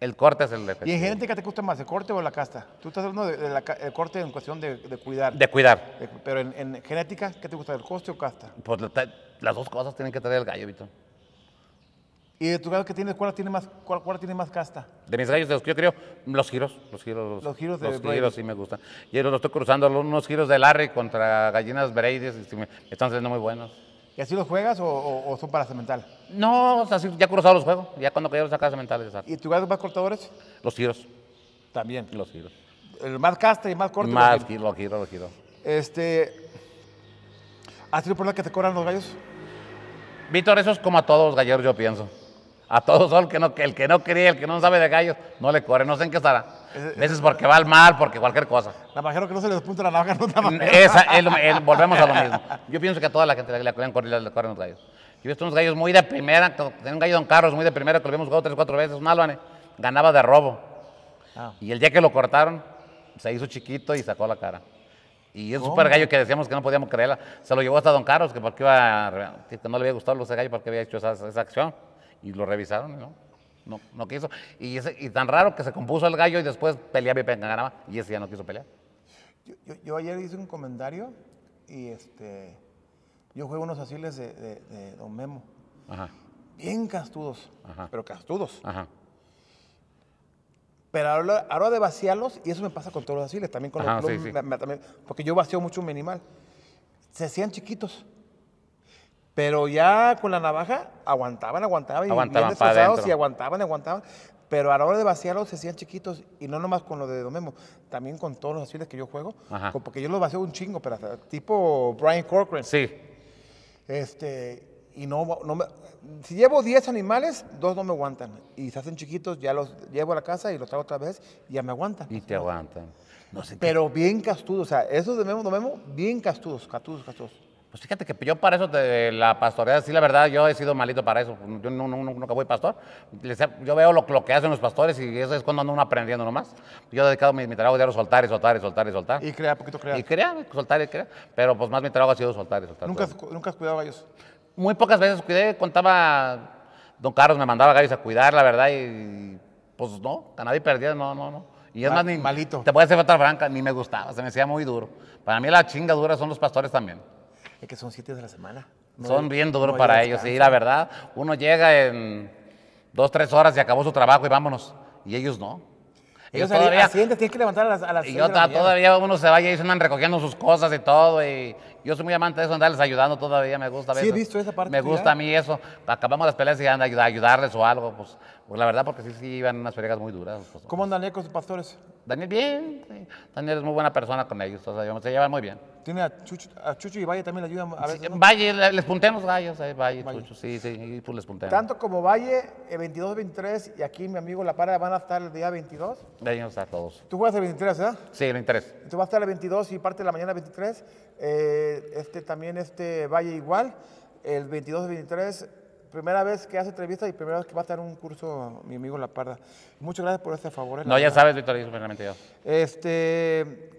el corte es el ¿Y en genética te gusta más, el corte o la casta? Tú estás hablando del corte en cuestión de, cuidar. De cuidar. pero en, genética, ¿qué te gusta, el coste o casta? Pues las dos cosas tienen que tener el gallo, Vito. ¿Y de tu gallo que tienes, cuál tiene más, cuál, tiene más casta? De mis gallos, de los que yo creo, los giros. Los giros, los, giros Los giros sí me gustan. y los estoy cruzando, unos giros de Larry contra gallinas Brady, están saliendo muy buenos. ¿Y así los juegas o, son para cemental? No, o sea, ya cruzado los juegos. Ya cuando quiero sacar cementales, ¿Y tu gallo más cortadores? Los giros. También. Los giros. El más casta y más corta? Más los giro, los giro, giro. Este, ¿Has tenido problema que te cobran los gallos? Víctor, eso es como a todos los galleros, yo pienso a todo sol, que no, el que no cree, el que no sabe de gallos, no le corre, no sé en qué estará. A veces porque va al mal, porque cualquier cosa. Navajero que no se le despunte la navaja, no está mal volvemos a lo mismo. Yo pienso que a toda la gente le, corren, los gallos. Yo he visto unos gallos muy de primera, un gallo Don Carlos muy de primera, que lo habíamos jugado tres, cuatro veces, un álbane, ganaba de robo. Ah. Y el día que lo cortaron, se hizo chiquito y sacó la cara. Y es un super gallo que decíamos que no podíamos creerla. Se lo llevó hasta Don Carlos, que, porque no le había gustado los gallo porque había hecho esa acción. Y lo revisaron, ¿no? No, no quiso. Y, ese, y tan raro que se compuso el gallo y después peleaba y ganaba. Y ese ya no quiso pelear. Yo, yo, ayer hice un comentario y este, yo juego unos asiles de, de, Don Memo. Ajá. Bien castudos, pero castudos. Ajá. Pero ahora, ahora, de vaciarlos, y eso me pasa con todos los asiles, también con los sí, porque yo vacío mucho un minimal. Se hacían chiquitos. Pero ya con la navaja aguantaban, aguantaban, aguantaban para y aguantaban, aguantaban. Pero a la hora de vaciarlos se hacían chiquitos y no nomás con lo de Domemo, también con todos los azules que yo juego. Porque yo los vacío un chingo, pero hasta tipo Brian Corcoran. Sí. Este, y no, no me, si llevo 10 animales, dos no me aguantan. Y se hacen chiquitos, ya los llevo a la casa y los traigo otra vez y ya me aguantan. Y te aguantan. No Pero bien castudos, o sea, esos de Memo, bien castudos, castudos, castudos. Pues fíjate que yo para eso de la pastorea, sí, la verdad, yo he sido malito para eso. Yo nunca voy pastor. Yo veo lo, que hacen los pastores y eso es cuando ando aprendiendo nomás. Yo he dedicado mi, trabajo de a soltar y soltar y soltar y soltar. Y crear, poquito crear. Y crear, soltar y crear. Pero pues más mi trabajo ha sido soltar y soltar. ¿Nunca, ¿nunca has cuidado a ellos? Muy pocas veces cuidé, contaba. Don Carlos me mandaba a gallos a cuidar, la verdad, y pues no, a nadie perdía, no, no, no. Y es más, ni, malito. te voy a hacer otra franca, ni me gustaba, se me hacía muy duro. Para mí la chinga dura son los pastores también. Es que son siete de la semana. son bien duros para ellos, sí, la verdad. Uno llega en dos, tres horas y acabó su trabajo y vámonos. Y ellos no. Ellos todavía... que levantar a las, Y yo todavía uno se va y ellos andan recogiendo sus cosas y todo. Y yo soy muy amante de eso, andarles ayudando todavía, me gusta. Sí, he visto esa parte. Me gusta a mí eso. Acabamos las peleas y andan a ayudarles o algo. Pues pues la verdad, porque sí, sí iban unas fregas muy duras. Pues, ¿Cómo andan con sus pastores? Daniel, bien. Sí. Daniel es muy buena persona con ellos. se llevan muy bien. ¿Tiene a Chucho, y Valle también le ayudan a ver. Valle, les punteamos gallos. Valle, Valle, Valle, Chucho, sí, sí, pues les punteamos. Tanto como Valle, el 22, 23, y aquí mi amigo La para van a estar el día 22. Ahí van a todos. Tú juegas el 23, ¿verdad? Sí, el 23. Tú vas a estar el 22 y parte de la mañana 23. Eh, este, también este Valle igual. El 22, 23 primera vez que hace entrevista y primera vez que va a estar un curso mi amigo La Parda. Muchas gracias por este favor. Eh, no, ya sabes, Víctor, realmente yo. Este,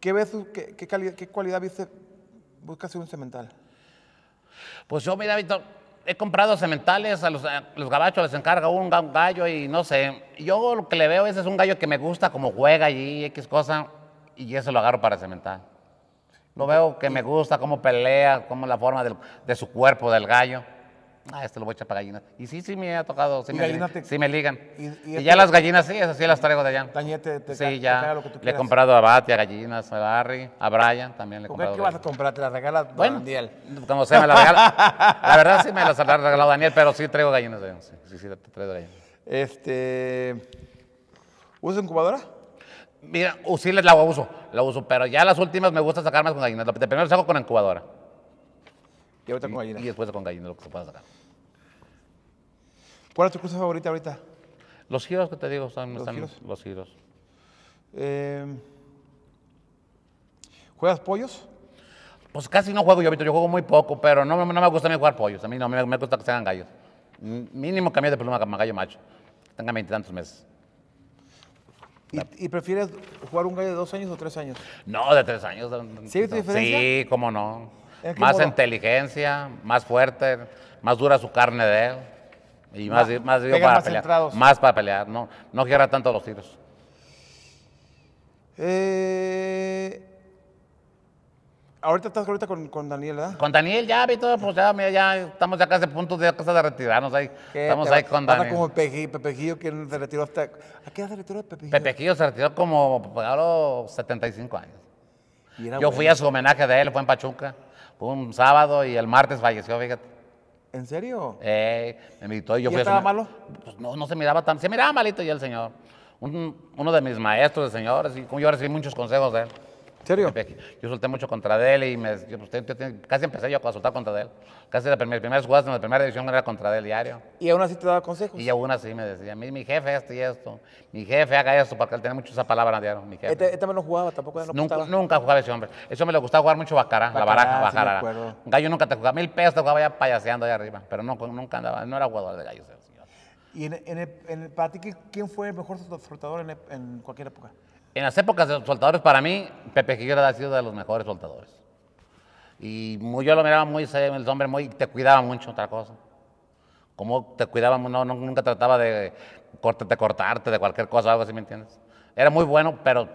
¿qué, ves, qué, qué, calidad, qué cualidad viste, buscas en un cemental? Pues yo, mira, Víctor, he comprado cementales, a los, los, gabachos les encarga un, gallo y no sé. Yo lo que le veo ese es un gallo que me gusta, como juega allí, X cosa, y eso lo agarro para cemental. Lo veo que me gusta, cómo pelea, cómo la forma de su cuerpo, del gallo ah, este lo voy a echar para gallinas. Y sí, sí me ha tocado, sí, me, te... sí me, ligan. Y, ya las gallinas, sí, esas sí las traigo de allá. Te, sí, ya. Lo que tú le he comprado a Bati, a gallinas, a Barry a Brian, también le he comprado. ¿Qué vas a comprar? ¿Te las regalas Daniel? Como sea, me las regala. la verdad sí me las ha regalado Daniel, pero sí traigo gallinas. de Sí, sí, sí traigo gallinas. Este, ¿Usas incubadora? Mira, sí la uso, la uso, pero ya las últimas me gusta sacar más con gallinas. Primero las hago con incubadora. Y, con y, después con gallinas, lo que se pueda sacar. ¿Cuál es tu cruce favorita ahorita? Los giros que te digo son los giros. Eh, ¿Juegas pollos? Pues casi no juego yo, Yo juego muy poco, pero no, no me gusta ni jugar pollos. A mí no me, me gusta que se hagan gallos. Mínimo cambio de pluma a gallo macho. Tenga veintitantos meses. ¿Y, prefieres jugar un gallo de dos años o tres años? No, de tres años. ¿Sí, no. diferencia? Sí, cómo no. más inteligencia, más fuerte, más dura su carne de él. Y más, más, para pelear. Más para pelear, no, no tanto los tiros. Eh, ahorita estás ahorita con, con Daniel, ¿verdad? Con Daniel, ya, Vito, pues ya, mira, ya estamos ya casi a punto de, cosas de retirarnos ahí. Estamos ahí con Daniel. como Pepe, que se retiró hasta... ¿A qué edad se retiró Pepejillo? Pepejillo se retiró como pues, a los 75 años. Yo fui a su homenaje de él, fue en Pachuca. Fue un sábado y el martes falleció, fíjate. ¿En serio? Eh, me invitó y yo ¿Y fui estaba malo? Pues no, no se miraba tan. Se miraba malito ya el señor. uno de mis maestros el señor, y yo recibí muchos consejos de él serio? Yo solté mucho contra él y me, pues, casi empecé yo a soltar contra él. Casi las primeras, primeras jugadas en la primera división era contra él diario. ¿Y aún así te daba consejos? Y aún así me decía, mi, mi jefe esto y esto, mi jefe haga esto, porque él tenía mucho esa palabra diario, mi jefe. Este, me no jugaba, tampoco nunca, nunca jugaba ese hombre. Eso me le gustaba jugar mucho bacará, la baraja, bacará. gallo nunca te jugaba, mil pesos te jugaba ya payaseando allá arriba, pero no, nunca andaba, no era jugador de gallos. ¿Y en, en el, para ti quién fue el mejor frotador en cualquier época? En las épocas de los soltadores, para mí, Pepe Gigra ha sido de los mejores soltadores. Y yo lo miraba muy el hombre muy, te cuidaba mucho, otra cosa. Como te cuidaba, no, nunca trataba de cortarte, cortarte, de cualquier cosa, algo así, ¿me entiendes? Era muy bueno, pero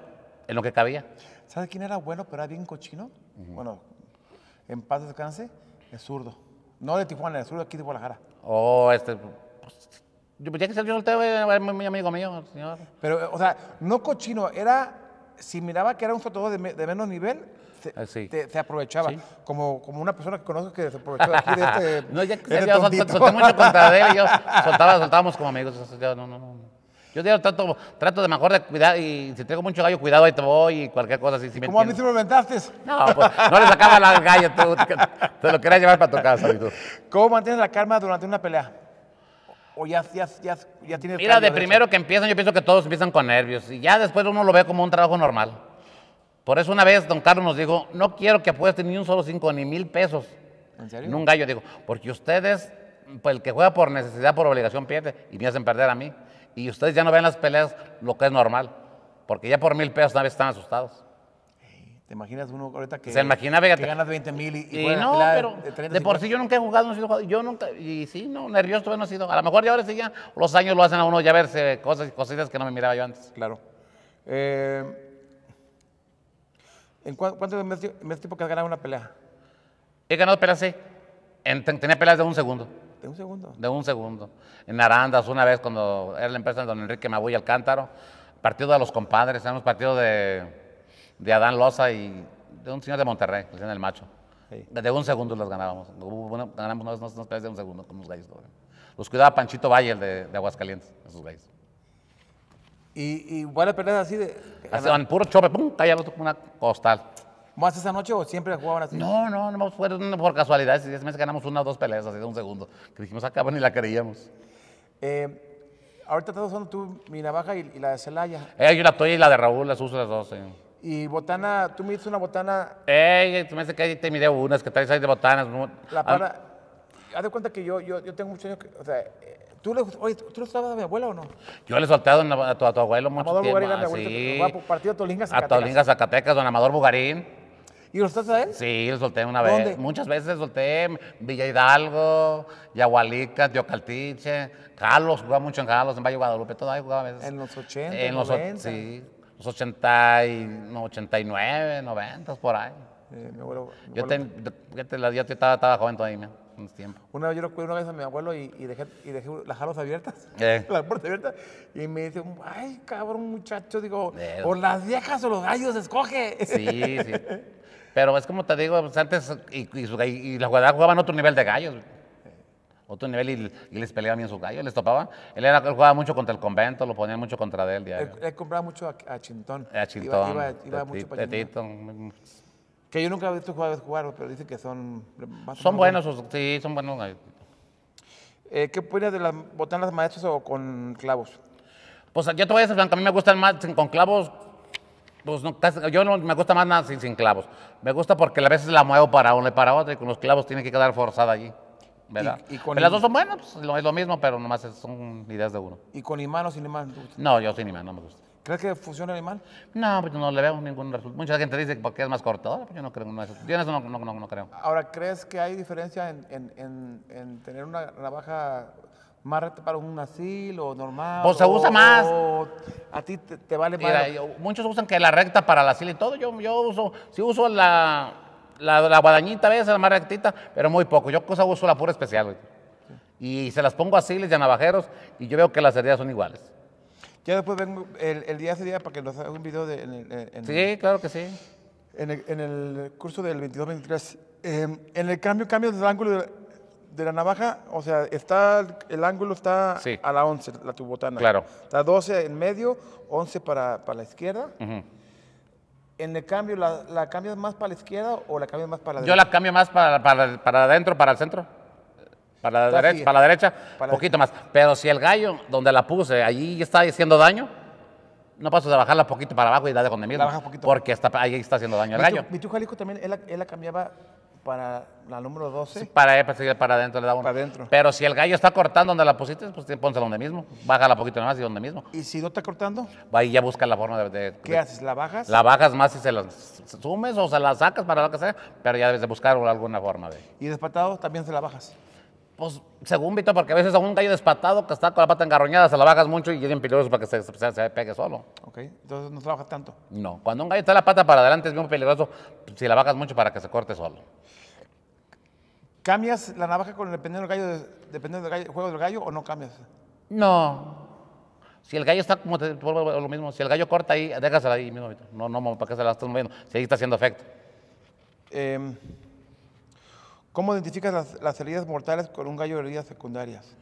en lo que cabía. ¿Sabes quién era bueno, pero era bien cochino? Bueno, en paz descanse, es zurdo. No de Tijuana, el zurdo aquí de Guadalajara. Oh, este, pues, yo, pues ya que salió soltero, eh, mi amigo mío, señor. Pero, o sea, no cochino, era, si miraba que era un fotógrafo de, menos nivel, se ah, aprovechaba. Como, como una persona que conozco que se aprovechó aquí de este. No, Yo que este solté mucho contra él y yo soltaba, soltábamos como amigos. yo, no, no, Yo trato, de mejor de cuidar y si tengo mucho gallo, cuidado, ahí te voy y cualquier cosa así, si Como a mí se inventaste. No, pues, no le sacaba la- gallo, tú, te lo querías llevar para tu casa. y tú. ¿Cómo mantienes la calma durante una pelea? Mira, de primero que empiezan, yo pienso que todos empiezan con nervios. Y ya después uno lo ve como un trabajo normal. Por eso una vez don Carlos nos dijo, no quiero que tener ni un solo cinco ni mil pesos. ¿En serio? un gallo, digo, porque ustedes, pues el que juega por necesidad, por obligación, pierde y me hacen perder a mí. Y ustedes ya no ven las peleas lo que es normal, porque ya por mil pesos una vez están asustados. ¿Te imaginas uno ahorita que, Se imagina, ganas 20 mil y, y, y no, pero de, por sí yo nunca he jugado, no he sido jugado, yo nunca, y sí, no, nervioso no he sido. A lo mejor ya ahora sí ya los años lo hacen a uno ya verse cosas y cositas que no me miraba yo antes. Claro. Eh, ¿En cuánto, que has ganado una pelea? He ganado peleas, sí. tenía peleas de un segundo. ¿De un segundo? De un segundo. En Arandas, una vez cuando era la empresa de don Enrique Mabuy Alcántaro, partido de los compadres, era partido de de Adán Loza y de un señor de Monterrey, el señor El macho. De un segundo los ganábamos. Bueno, ganamos unos, unos, de un segundo con unos gays. Los cuidaba Panchito Valle, de, Aguascalientes, esos gallos. Y, y buenas peleas así de. Hacían puro chope, pum, como una costal. ¿Más esa noche o siempre jugaban así? No, no, no fue por casualidad. Ese mes ganamos una o dos peleas así de un segundo. Que dijimos, acá ah, ni la creíamos. Eh, ahorita estás usando tú mi navaja y, y la de Celaya. Eh, yo la tuya y la de Raúl, las uso las dos, y botana, tú me dices una botana. Ey, tú me dices que ahí te miré unas que traes ahí de botanas. La ah. para... Haz de cuenta que yo, yo, yo tengo mucho... años que. O sea, ¿tú le, oye, ¿tú soltabas a mi abuela o no? Yo le solté a, tu, a tu abuelo mucho Amador Bugarín, ah, sí. a partido Tolinga, Zacatecas. A Tolinga, Zacatecas, don Amador Bugarín. ¿Y lo soltaste a él? Sí, lo solté una ¿Dónde? vez. Muchas veces solté Villa Hidalgo, Yahualica, Diocaltiche. Carlos, jugaba mucho en Carlos, en Valle Guadalupe, Todavía jugaba a veces. En los 80, en los 90. Sí. 80 pues, y, no, 89, 90, por ahí. yo, la, estaba, joven todavía, un tiempo. Una vez yo recuerdo una vez a mi abuelo y, dejé, y dejé, las alas abiertas, las puertas abiertas, y me dice, ay, cabrón, muchacho, digo, por o las viejas o los gallos, escoge. Sí, sí. Pero es como te digo, pues, antes, y, y, y, jugaba la jugaban otro nivel de gallos otro nivel y, les peleaba bien su calle, les topaba. Él, era, él jugaba mucho contra el convento, lo ponían mucho contra de él. Él, él, compraba mucho a, Chintón. A Chintón. Iba, mucho para Que yo nunca he visto jugadores jugar pero dicen que son... Son buenos, sí, son buenos. Eh, ¿Qué opinas de las botanas maestras o con clavos? Pues yo te voy a decir, a mí me gustan más con clavos pues, yo no me gusta más nada sin, clavos. Me gusta porque a veces la muevo para uno y para otro y con los clavos tiene que quedar forzada allí. ¿verdad? Y, las dos son buenas, pues, es lo mismo, pero nomás son ideas de uno. ¿Y con imán o sin imán? No, yo sin imán, no me gusta. ¿Crees que funciona el imán? No, pues no le veo ningún resultado. Mucha gente dice que es más corto pero pues, yo no creo en eso. Yo eso no, no, no, no creo. Ahora, ¿crees que hay diferencia en, en, en, tener una navaja más recta para un asilo normal. Pues se usa más. O a ti te, vale más. Mira, muchos usan que la recta para el asilo y todo. Yo, yo uso, si uso la, la, la guadañita, es La más rectita, pero muy poco. Yo cosa uso la pura especial, Y se las pongo así, les a navajeros, y yo veo que las heridas son iguales. Ya después vengo el, día ese día para que nos haga un video de, en, Sí, claro que sí. En el, en el curso del 22-23. Em, en el cambio, cambio del ángulo de la, navaja, o sea, está el ángulo está a la 11, la tubotana. Claro. Está 12 en medio, 11 para, para la izquierda en el cambio, ¿la, cambias más para la izquierda o la cambias más para la derecha? Yo la cambio más para, para, para adentro, para el centro. Para la, derecha, para la derecha, un poquito más. Pero si el gallo, donde la puse, allí está haciendo daño, no paso de bajarla poquito para abajo y darle con el Porque está, ahí está haciendo daño el gallo. Mi tío Jalisco también, él la cambiaba para la número 12. para eh, para, adentro le da uno. adentro. Pero si el gallo está cortando donde la pusiste, pues pónsela donde mismo. Bájala poquito más y donde mismo. ¿Y si no está cortando? Va y ya busca la forma de. ¿Qué haces? ¿La bajas? La bajas más y se la sumes o se la sacas para lo que sea, pero ya debes de buscar alguna forma de. ¿Y despatado también se la bajas? Pues según Vito, porque a veces a un gallo despatado que está con la pata engarroñada se la bajas mucho y es bien peligroso para que se, pegue solo. Ok, entonces no trabajas tanto. No, cuando un gallo está la pata para adelante es bien peligroso si la bajas mucho para que se corte solo. ¿Cambias la navaja con el dependiendo del gallo, dependiendo del juego del gallo o no cambias? No. Si el gallo está como te, lo mismo, si el gallo corta ahí, déjasela ahí mismo, Vito. No, no, ¿para qué se la estás moviendo? Si ahí está haciendo efecto. Eh... ¿Cómo identificas las, heridas mortales con un gallo de heridas secundarias?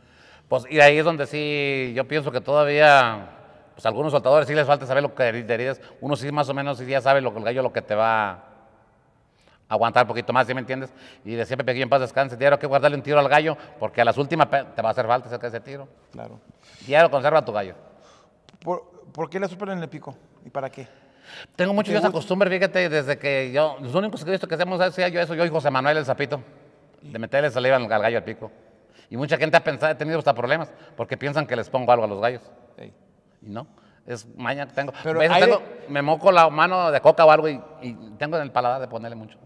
Pues y ahí es donde sí, yo pienso que todavía, pues algunos soltadores sí les falta saber lo que heridas. Uno sí más o menos sí ya sabe lo que el gallo lo que te va a aguantar un poquito más, ¿sí me entiendes? Y de siempre pequeño en paz descanse, diario que guardarle un tiro al gallo, porque a las últimas te va a hacer falta ese, ese tiro. Claro. lo conserva tu gallo. ¿Por, qué le superan en el pico? ¿Y para qué? Tengo mucho yo esa costumbre, fíjate, desde que yo, los únicos que he visto que hacemos es yo eso, yo y José Manuel el Zapito de meterle saliva al gallo al pico. Y mucha gente ha pensado, ha tenido hasta problemas, porque piensan que les pongo algo a los gallos. Y no, es maña que tengo. Pero pues, me moco la mano de coca o algo y, y tengo en el paladar de ponerle mucho.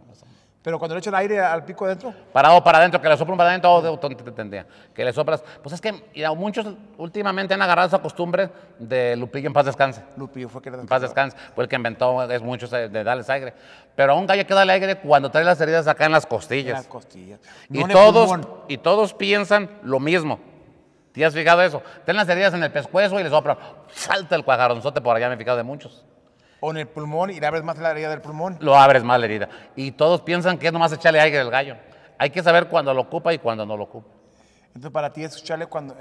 Pero cuando le echan aire al pico adentro. Parado oh, para adentro, que le soplan para adentro, oh, te entendía. Que le soplas. Pues es que muchos últimamente han agarrado esa costumbre de Lupillo en paz descanse. Lupillo fue que En paz descanse. Fue el que inventó, es mucho de darles aire. Pero a un gallo que da aire cuando trae las heridas acá en las costillas. En las costillas. y, todos, y todos piensan lo mismo. ¿Te has fijado eso? Ten las heridas en el pescuezo y le soplan. Salta el cuajaronzote por allá, me he fijado de muchos o en el pulmón y le abres más la herida del pulmón. Lo abres más la herida. Y todos piensan que es nomás echarle aire al gallo. Hay que saber cuándo lo ocupa y cuándo no lo ocupa. Entonces, para ti es echarle cuando.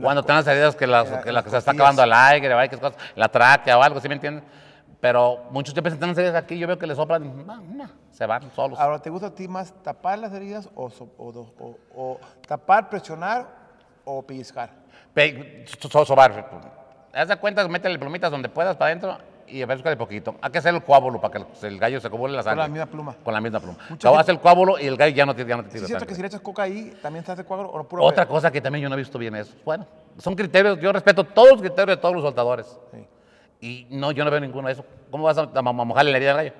cuando tengas heridas que, que, se está acabando el aire, la tráquea o algo, ¿sí me entiendes? Pero muchos te presentan heridas aquí, yo veo que le soplan, se van solos. Ahora, ¿te gusta a ti más tapar las heridas o, o, tapar, presionar o pellizcar? sobar. Haz de cuenta, métele plumitas donde puedas para adentro y a veces de poquito. Hay que hacer el coágulo para que el, gallo se comole la sangre. Con la misma pluma. Con la misma pluma. Mucha el coágulo y el gallo ya no, te, ya no te tira. ¿Es cierto que si le echas coca ahí también se hace coágulo o puro Otra cosa que también yo no he visto bien es, Bueno, son criterios, yo respeto todos los criterios de todos los soltadores. Y no, yo no veo ninguno de eso. ¿Cómo vas a, a, mojarle la herida al gallo?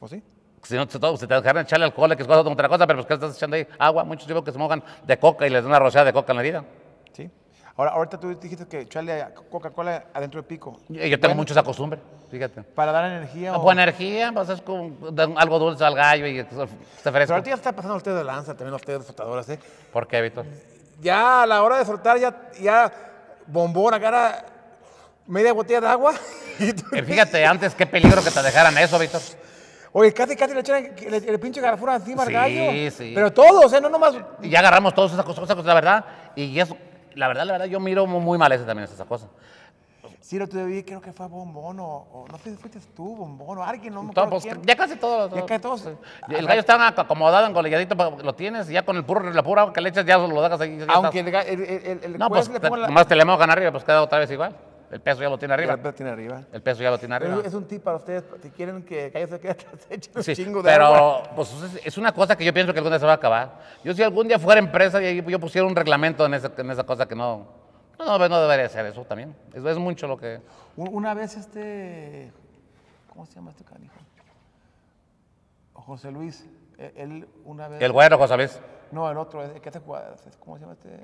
Pues sí si no se te dejan echarle alcohol, que es cosa, otra cosa, pero pues que estás echando ahí agua, muchos yo que se mojan de coca y les dan una rociada de coca en la herida. Sí. Ahora, ahorita tú dijiste que echarle Coca-Cola adentro del pico. Yo, tengo mucho esa costumbre, fíjate. ¿Para dar energía? Ah, o... Pues, energía, vas pues, es como algo dulce al gallo y se ofrece. Pero ahorita ya está pasando usted de lanza, también usted de soltadoras, ¿eh? ¿Por qué, Víctor? Ya a la hora de soltar, ya, ya bombón, cara media botella de agua. Eh, fíjate, antes qué peligro que te dejaran eso, Víctor. Oye, casi, casi le echaron el, pinche garrafón encima al gallo. Sí, sí. Pero todos, ¿eh? No nomás. Y ya agarramos todos esas cosas, cosa, la verdad. Y eso, la verdad, la verdad, yo miro muy mal ese también, esas cosas. Sí, tú debí, creo que fue Bombón o, no sé si fuiste tú, Bombón o alguien, no me acuerdo pues, Ya casi todos. Ya casi todos. El gallo está acomodado, engoleadito, lo tienes, y ya con el puro, la pura agua que le echas ya lo dejas ahí. Aunque el, el, el, no, pues, más te le vamos a ganar y pues queda otra vez igual. El peso ya lo tiene arriba. El peso ya lo tiene arriba. Es un tip para ustedes, si quieren que Cayo se quede echen un chingo de pero, pues es una cosa que yo pienso que algún día se va a acabar. Yo si algún día fuera empresa y yo pusiera un reglamento en esa, esa cosa que no, no, no, no debería ser eso también. Eso es mucho lo que... Una vez este... ¿Cómo se llama este canijo? José Luis. E, él una vez... El güero José Luis. No, el otro, ¿Qué te ¿Cómo se llama este?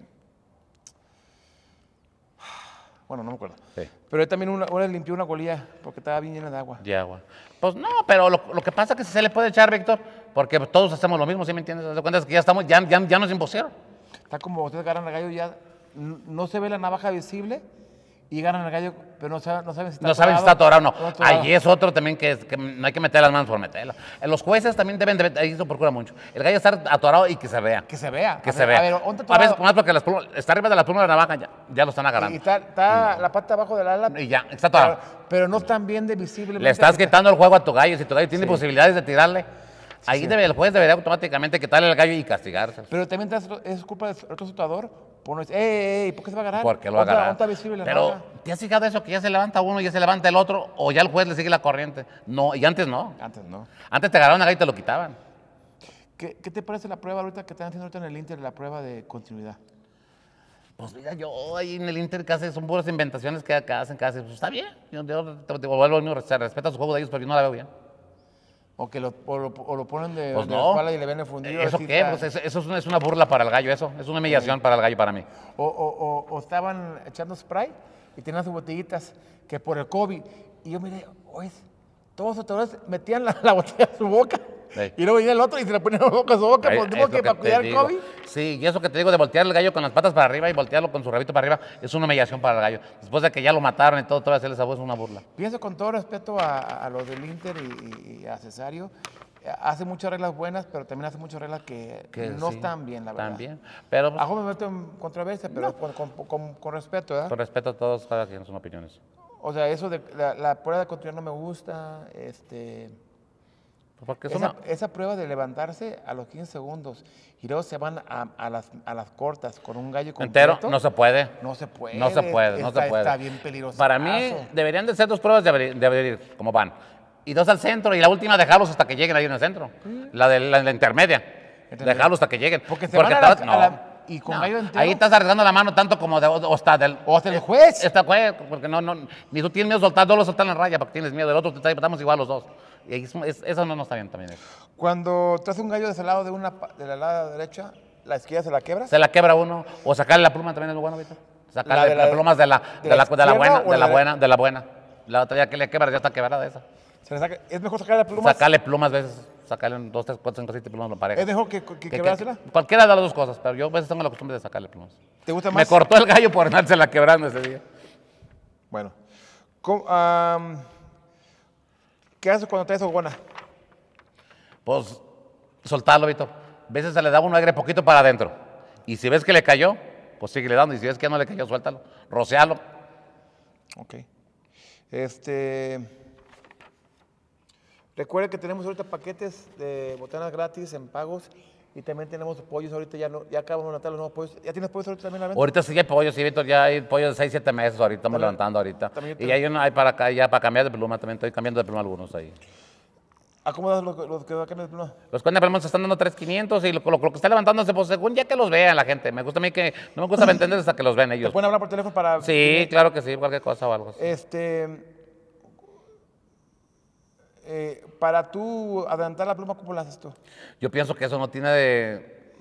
Bueno, no me acuerdo. Pero él también una, limpió una colilla porque estaba bien llena de agua. De agua. Pues no, pero lo, que pasa es que se le puede echar, Víctor, porque todos hacemos lo mismo, ¿sí me entiendes? Te cuentas que ya estamos, ya, ya, ya nos Está como ustedes agarran el gallo, ya no se ve la navaja visible, y ganan el gallo, pero no saben, no saben si está atorado o no. Ahí es otro también que, no hay que meter las manos por meterlas. Eh, los jueces también deben de ahí se procura mucho. El gallo está atorado y que se vea. Que se vea. Que se vea. A, ver, a veces más porque las plumas, está arriba de la pluma de la navaja, ya, ya lo están agarrando. Y está, la pata abajo del ala. Y ya, está atorado. Pero, no están bien de visible. Le estás quitando el juego a tu gallo. Si tu gallo tiene posibilidades de tirarle, Ahí Debe, el juez debería automáticamente quitarle al gallo y castigarse. Pero también es culpa del otro ¿por qué se va a agarrar? Porque lo va a Pero, ¿te has fijado eso? Que ya se levanta uno, y ya se levanta el otro, o ya el juez le sigue la corriente. No, y antes no. Antes no. Antes te agarraron acá y te lo quitaban. ¿Qué, te parece la prueba ahorita que están haciendo ahorita en el Inter, la prueba de continuidad? Pues mira, yo ahí en el Inter casi son puras inventaciones que, hacen, que hacen. Pues está bien. Yo, te, te, vuelvo a respeto respeta su juego de ellos, pero yo no la veo bien. O que lo, o lo, ponen de, pues no. la espalda y le ven el fundido. ¿Eso qué? Pues eso, es, una, burla para el gallo, eso. Es una humillación para el gallo, para mí. O, o, estaban echando spray y tenían sus botellitas que por el COVID. Y yo miré, es todos los metían la, botella a su boca. Y luego venía el otro y se le ponían la boca a su boca, porque que, que para cuidar el COVID. Sí, y eso que te digo de voltear el gallo con las patas para arriba y voltearlo con su rabito para arriba es una humillación para el gallo. Después de que ya lo mataron y todo, todo hacerle esa voz es una burla. Pienso con todo respeto a, a los del Inter y, a Cesario, hace muchas reglas buenas, pero también hace muchas reglas que, no están bien, la verdad. También. Pero, pues me meto en controversia, pero con, con, con, respeto, ¿verdad? Con respeto a todos, cada quien sus opiniones. O sea, eso de la, prueba de continuar no me gusta. Este, esa, esa, prueba de levantarse a los 15 segundos y luego se van a, las, cortas con un gallo Entero, no se puede. No se puede. No se puede, no se puede. Está bien peligroso. Para mí deberían de ser dos pruebas de abrir, de como van. Y dos al centro y la última dejarlos hasta que lleguen ahí en el centro. La de la, intermedia. Dejarlos hasta que lleguen. Porque se y con Ahí estás arriesgando la mano tanto como de, o, del, juez. Está eh, porque no, no, ni tú tienes miedo de soltar, dos lo soltar en la raya porque tienes miedo. del otro te estamos igual los dos. Y eso, no nos está bien también. Cuando traes un gallo de ese lado de, una, de la lado derecha, ¿la izquierda se la quebra? Se la quebra uno. O sacarle la pluma también es lo bueno, ahorita. Sacarle las plumas de la, de, la, de la buena, de la buena, de la buena. La otra ya que le quebra ya está quebrada esa. ¿Es mejor sacarle plumas? Sacarle plumas a veces. Sacarle dos, tres, cuatro, cinco, siete plumas a la pareja. ¿Es mejor que, que, quebrársela? cualquiera de las dos cosas, pero yo a veces tengo la costumbre de sacarle plumas. ¿Te gusta más? Me cortó el gallo por la quebrando ese día. Bueno. ¿Qué haces cuando traes ogona? Pues soltarlo, Vito. A veces se le da un aire poquito para adentro. Y si ves que le cayó, pues sigue le dando. Y si ves que no le cayó, suéltalo. Rocealo. Ok. Este. Recuerde que tenemos ahorita paquetes de botanas gratis en pagos y también tenemos pollos ahorita, ya, no, ya acabamos de levantar los nuevos pollos. ¿Ya tienes pollos ahorita también la venta? Ahorita sí hay pollos, sí, Víctor, ya hay pollos de 6, 7 meses ahorita, estamos levantando ahorita. Y hay uno, hay para acá, ya para cambiar de pluma, también estoy cambiando de pluma algunos ahí. ¿A cómo das los, los que va a cambiar de pluma? Los que de pluma se están dando 3,500 y lo, que está levantándose, pues según ya que los vean la gente. Me gusta a mí que, no me gusta vender hasta que los vean ellos. ¿Te pueden hablar por teléfono para...? Sí, claro que sí, cualquier cosa o algo. Así. Este... Eh, para tú adelantar la pluma, ¿cómo lo haces tú? Yo pienso que eso no tiene de...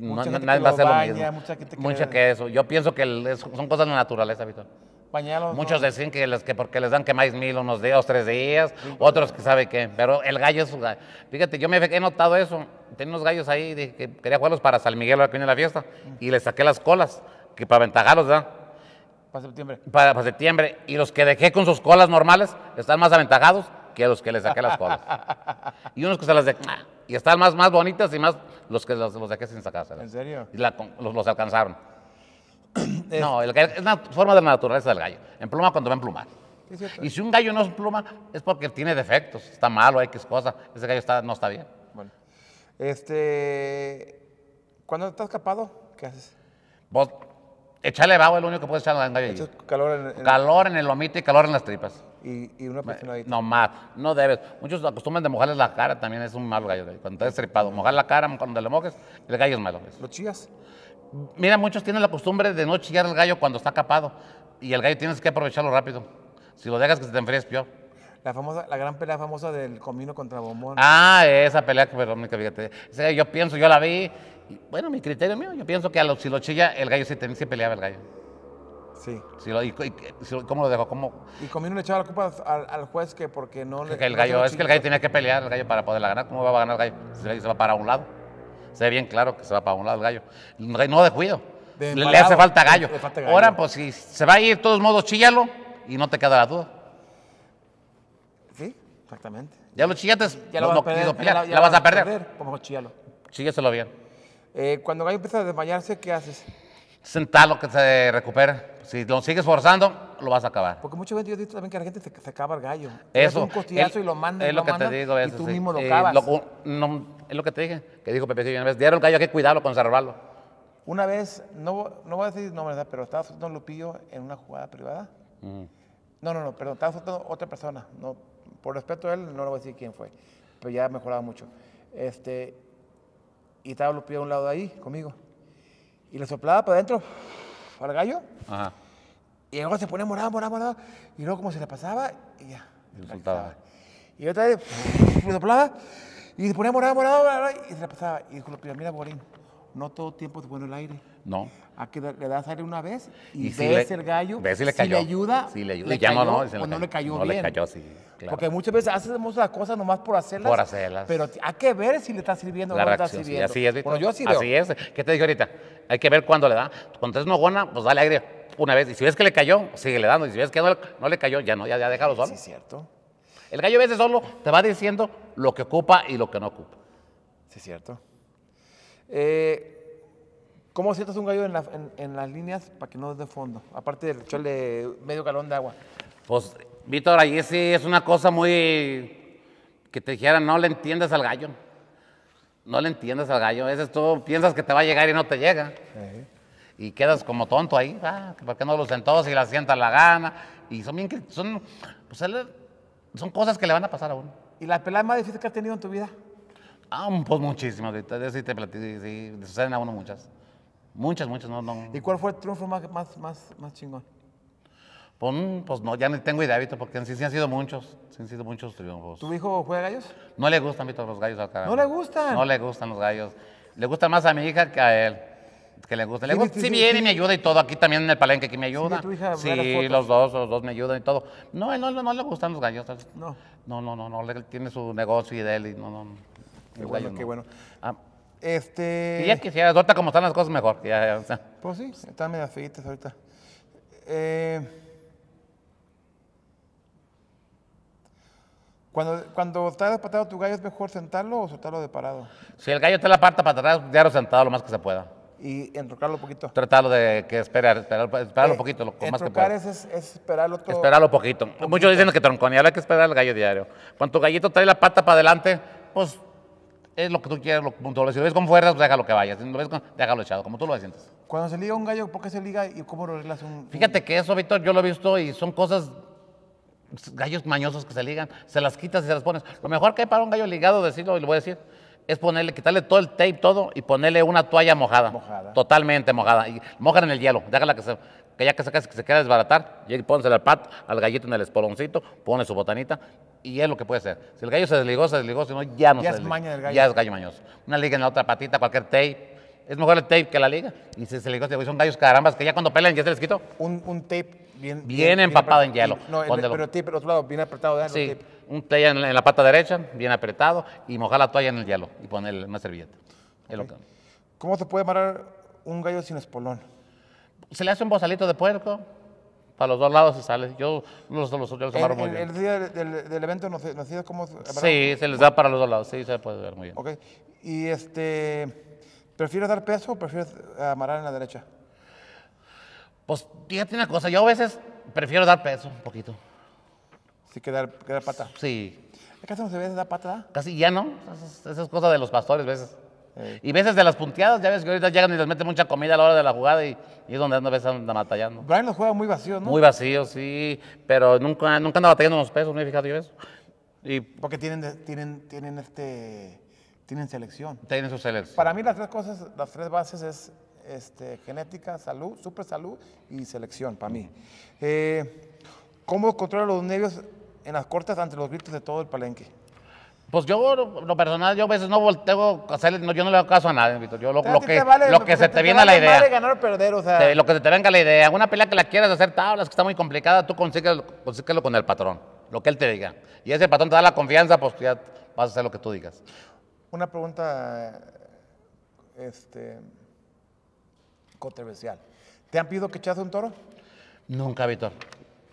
mucha nadie va a hacer mismo. Mucha, que, eso. Yo pienso que son cosas de naturaleza, Víctor. Muchos dicen que, que porque les dan que más mil unos días, tres días, otros que sabe qué. Pero el gallo es. Fíjate, yo me he notado eso. Tenía unos gallos ahí, que quería jugarlos para San Miguel, ahora que viene la fiesta. Y les saqué las colas, que para aventajarlos, ¿verdad? Para septiembre. para septiembre. Y los que dejé con sus colas normales están más aventajados los que les saqué las colas. Y unos que se las de... Ah", y están más, más bonitas y más los que los, los dejé sin sacárselas. ¿En serio? Y los, alcanzaron. No, es una forma de la naturaleza del gallo. En pluma cuando va a emplumar. Y si un gallo no es pluma, es porque tiene defectos, está malo, X cosa. Ese gallo no está bien. Bueno. Este. ¿Cuándo estás escapado? ¿Qué haces? Vos, Echarle agua es lo único que puedes echarle en gallo. calor en, calor en el lomito y calor en las tripas. Y, y una ahí. No más, no debes. Muchos acostumbran de mojarles la cara, también es un mal gallo. Cuando está tripado, mojar la cara, cuando le mojes, el gallo es malo. ¿Lo chillas? Mira, muchos tienen la costumbre de no chillar al gallo cuando está capado. Y el gallo tienes que aprovecharlo rápido. Si lo dejas que se te enfríes, peor. La, famosa, la gran pelea famosa del comino contra bombón. Ah, esa pelea que, fíjate. Yo pienso, yo la vi bueno, mi criterio mío, yo pienso que si lo chilla, el gallo se, que peleaba el gallo. Sí. Si lo, y, ¿Cómo lo dejó? ¿Cómo? Y Comino le echaba la culpa al, juez que porque no le. el gallo, es que el gallo tenía que pelear el gallo para poderla ganar. ¿Cómo va a ganar el gallo? Si se va para un lado. Se ve bien claro que se va para un lado el gallo. no de cuido. le, hace falta gallo. Ahora, pues si se va a ir, de todos modos, chíllalo y no te queda la duda. Sí, exactamente. Ya lo chillaste, ya lo, vas, a perder, ya, lo vas a perder. Como pues, chíllalo Chíllaselo bien. Eh, cuando el Gallo empieza a desmayarse, ¿qué haces? Sentarlo que se recupere. Si lo sigues forzando, lo vas a acabar. Porque muchas veces yo he visto también que la gente se, se acaba el gallo. Eso. un costillazo y lo Es lo, que te digo. Eso, y tú mismo lo acabas. Eh, es lo que te dije. Que dijo Pepe una vez. Dieron el gallo, hay que cuidarlo, conservarlo. Una vez, no, no voy a decir nombres, pero estaba soltando un Lupillo en una jugada privada. Mm. No, no, no, perdón, estaba soltando otra persona. por respeto a él, no le voy a decir quién fue. Pero ya ha mejorado mucho. Este, y estaba los pies a un lado de ahí conmigo. Y le soplaba para adentro para el gallo. Y luego se ponía morado, morado, morado, Y luego como se le pasaba y ya. Y Y otra vez le soplaba y se ponía morado, morado, y se le pasaba. Y dijo los mira, Borín, no todo tiempo es bueno el aire. No. A que le das aire una vez y, ves el gallo. Ves si le, cayó, si le ayuda. Si le ayuda. Le ya no, o no le cayó no bien. No le cayó Porque muchas veces hacemos las cosas nomás por hacerlas. Por hacerlas. Pero hay que ver si le está sirviendo o no le está sirviendo. así es, Bueno, yo así Así es. ¿Qué te dije ahorita? Hay que ver cuándo le da. Cuando es buena, pues dale aire una vez. Y si ves que le cayó, sigue le dando. Y si ves que no, le cayó, ya no, ya, ya déjalo solo. Sí, es cierto. El gallo a veces solo te va diciendo lo que ocupa y lo que no ocupa. Sí, es cierto. Eh, ¿Cómo sientes un gallo en, las líneas para que no des de fondo? Aparte de echarle medio galón de agua. Pues, Víctor, ahí sí es una cosa muy. que te dijeran, no le entiendes al gallo. No le entiendes al gallo. A veces tú piensas que te va a llegar y no te llega. Y quedas como tonto ahí. Ah, ¿Por qué no lo sentó si la sienta la gana? Y son bien. Son, pues, son cosas que le van a pasar a uno. ¿Y la pelada más difícil que has tenido en tu vida? Ah, pues muchísimas. De sí te platico. Sí, suceden a uno muchas. Muchas, muchas, no, no. ¿Y cuál fue el triunfo más, más, más, chingón? Pues, mm, pues, no, ya no tengo idea, porque sí, han sido muchos, sí han sido muchos triunfos. ¿Tu hijo juega gallos? No le gustan, Vito, los gallos acá. ¿No le gustan? No le gustan los gallos. Le gusta más a mi hija que a él. Que le gusta. Le gusta. Sí, viene y me ayuda y todo. Aquí también en el palenque aquí me ayuda. Tu hija sí, los dos, los dos me ayudan y todo. No, no, no, le gustan los gallos. No. No, no, no, no. Él tiene su negocio y de él y no, no. Qué bueno, qué bueno. Ah, este. Y ya quisiera, ahorita como están las cosas mejor. Pues sí, están medio feitas ahorita. Eh, cuando, cuando está despatado tu gallo, ¿es mejor sentarlo o soltarlo de parado? Si el gallo está en la parte para atrás, diario sentado lo más que se pueda. Y entrocarlo un poquito. Tratarlo de que esperar, esperarlo, un eh, poquito, lo más que pueda. Es, es esperarlo todo. Esperarlo poquito. Muchos dicen que tronconial hay que esperar al gallo diario. Cuando tu gallito trae la pata para adelante, pues es lo que tú quieras, lo, Si lo ves con fuerzas, pues déjalo que vaya. Si lo ves con, déjalo echado, como tú lo sientes. Cuando se liga un gallo, ¿por qué se liga y cómo lo arreglas un...? Fíjate que eso, Víctor, yo lo he visto y son cosas gallos mañosos que se ligan, se las quitas y se las pones. Lo mejor que hay para un gallo ligado, decirlo y lo voy a decir, es ponerle, quitarle todo el tape, todo, y ponerle una toalla mojada. Mojada. Totalmente mojada. Y mojan en el hielo, déjala que se, que ya que se, que se queda desbaratar, y pónsele al pat, al gallito en el espoloncito, pone su botanita, y es lo que puede ser. Si el gallo se desligó, se desligó, si no, ya no ya se es maña del gallo. Ya es gallo mañoso. Una liga en la otra patita, cualquier tape. Es mejor el tape que la liga. Y si se desligó, son gallos carambas que ya cuando pelean ya se les quito. Un, tape bien, bien, empapado en hielo. No, pero el tape, el otro lado, bien apretado. de Sí, un tape en la, pata derecha, bien apretado, y mojar la toalla en el hielo y poner una servilleta. ¿Cómo se puede amarrar un gallo sin espolón? se le hace un bozalito de puerco. Para los dos lados y sale. Yo los dos los, muy bien. El día del, evento nos, nos como cómo. Sí, se les da para los dos lados. Sí, se puede ver muy bien. Ok. Y este. ¿Prefieres dar peso o prefieres amarrar en la derecha? Pues fíjate una cosa. Yo a veces prefiero dar peso un poquito. Sí, que dar, pata. Sí. ¿Acaso no se ve dar pata? Casi ya no. Esa es, cosa de los pastores a veces. Y veces de las punteadas, ya ves que ahorita llegan y les meten mucha comida a la hora de la jugada y, es donde a veces andan batallando. Brian los juega muy vacío, ¿no? Muy vacío, sí, pero nunca, nunca anda batallando los pesos, ¿no? he fijado yo eso. Y, Porque tienen, tienen, tienen, este, tienen selección. Tienen su selección. Para mí las tres cosas, las tres bases es este, genética, salud, super salud y selección, para mí. Eh, ¿Cómo controla los nervios en las cortas ante los gritos de todo el palenque? Pues yo, lo personal, yo a veces no volteo, no, yo no le hago caso a nadie, Víctor. lo, que, se te, viene a la idea. ganar o perder, lo que se te venga la idea. Una pelea que la quieras hacer tablas, que está muy complicada, tú consíguelo, con el patrón, lo que él te diga. Y ese patrón te da la confianza, pues ya vas a hacer lo que tú digas. Una pregunta este, controversial. ¿Te han pedido que echase un toro? Nunca, Víctor.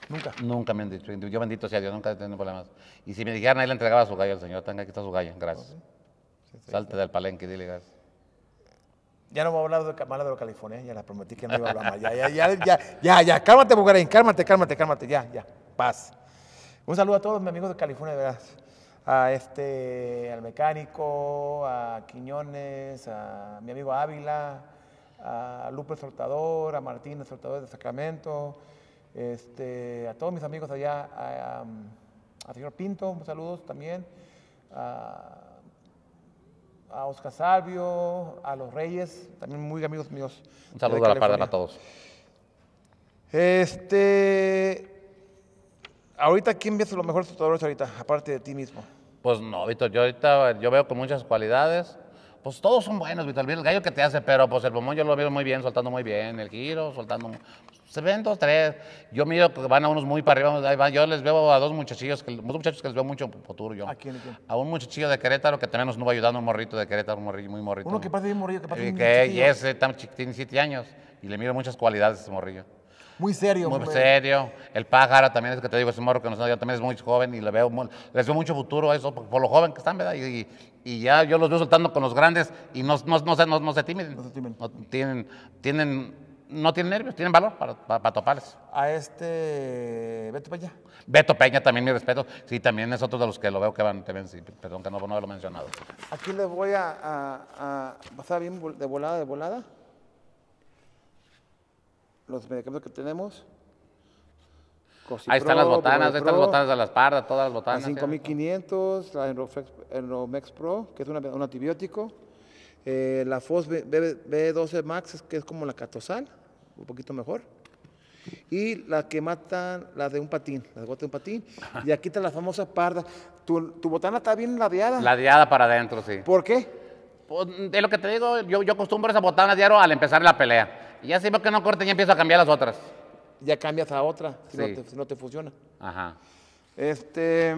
Nunca. Nunca me han dicho. Yo bendito sea Dios, nunca he tenido problemas. Y si me dijeran, ahí le entregaba su gallo al Señor. Tenga, aquí está su gallo, gracias. Salte del palenque y dile gracias. Ya no voy a hablar de, de los californianos, ya les prometí que no iba a hablar más. Ya, ya, ya, ya, ya, cálmate, Bugarín, cálmate, cálmate, cálmate, ya, ya, paz. Un saludo a todos mis amigos de California, de verdad. A este, al mecánico, a Quiñones, a mi amigo Ávila, a Lupe Soltador, a Martín, Soltador de Sacramento, este, a todos mis amigos allá, a, señor Pinto, saludos también, a, Oscar Salvio, a los Reyes, también muy amigos míos. Un saludo a la de a todos. Este, ahorita, ¿quién ves los mejores espectadores ahorita, aparte de ti mismo? Pues no, Víctor, yo ahorita yo veo con muchas cualidades pues todos son buenos, Vital. El gallo que te hace, pero pues el bombón yo lo veo muy bien, soltando muy bien, el giro, soltando. Se ven dos, tres. Yo miro que van a unos muy para arriba. Yo les veo a dos muchachillos, que, dos muchachos que les veo mucho futuro yo. ¿A quién, un muchachillo de Querétaro que también nos va ayudando, un morrito de Querétaro, un morrito muy morrito. Uno que parece bien morrito, que parece eh, bien Que y ese tan tiene siete años. Y le miro muchas cualidades a ese morrillo. Muy serio. Muy serio. El pájaro también es que te digo, ese morro que nos también es muy joven y le veo, les veo mucho futuro a eso, por, lo joven que están, ¿verdad? y, y ya yo los veo soltando con los grandes y no, no, se, no, no se tímiden. No se tienen, tienen, no tienen nervios, tienen valor para, para, toparles. A este Beto Peña. Beto Peña también, mi respeto. Sí, también es otro de los que lo veo que van, te ven, perdón que no, lo he mencionado. Aquí les voy a, a pasar bien de volada, de volada. Los medicamentos que tenemos. Ahí están las botanas, ahí están las botanas de las pardas, todas las botanas. La 5500, la Enromex Pro, que es una, un antibiótico. Eh, la FOS B, 12 Max, que es como la catosal, un poquito mejor. Y la que matan, la de un patín, la de de un patín. Y aquí está la famosa parda. Tu, botana está bien ladeada. Ladeada para adentro, sí. ¿Por qué? Pues, de lo que te digo, yo, yo acostumbro esas botanas diario al empezar la pelea. Y ya si que no corten, ya empiezo a cambiar las otras ya cambias a otra si, no, te, funciona. Ajá. Este.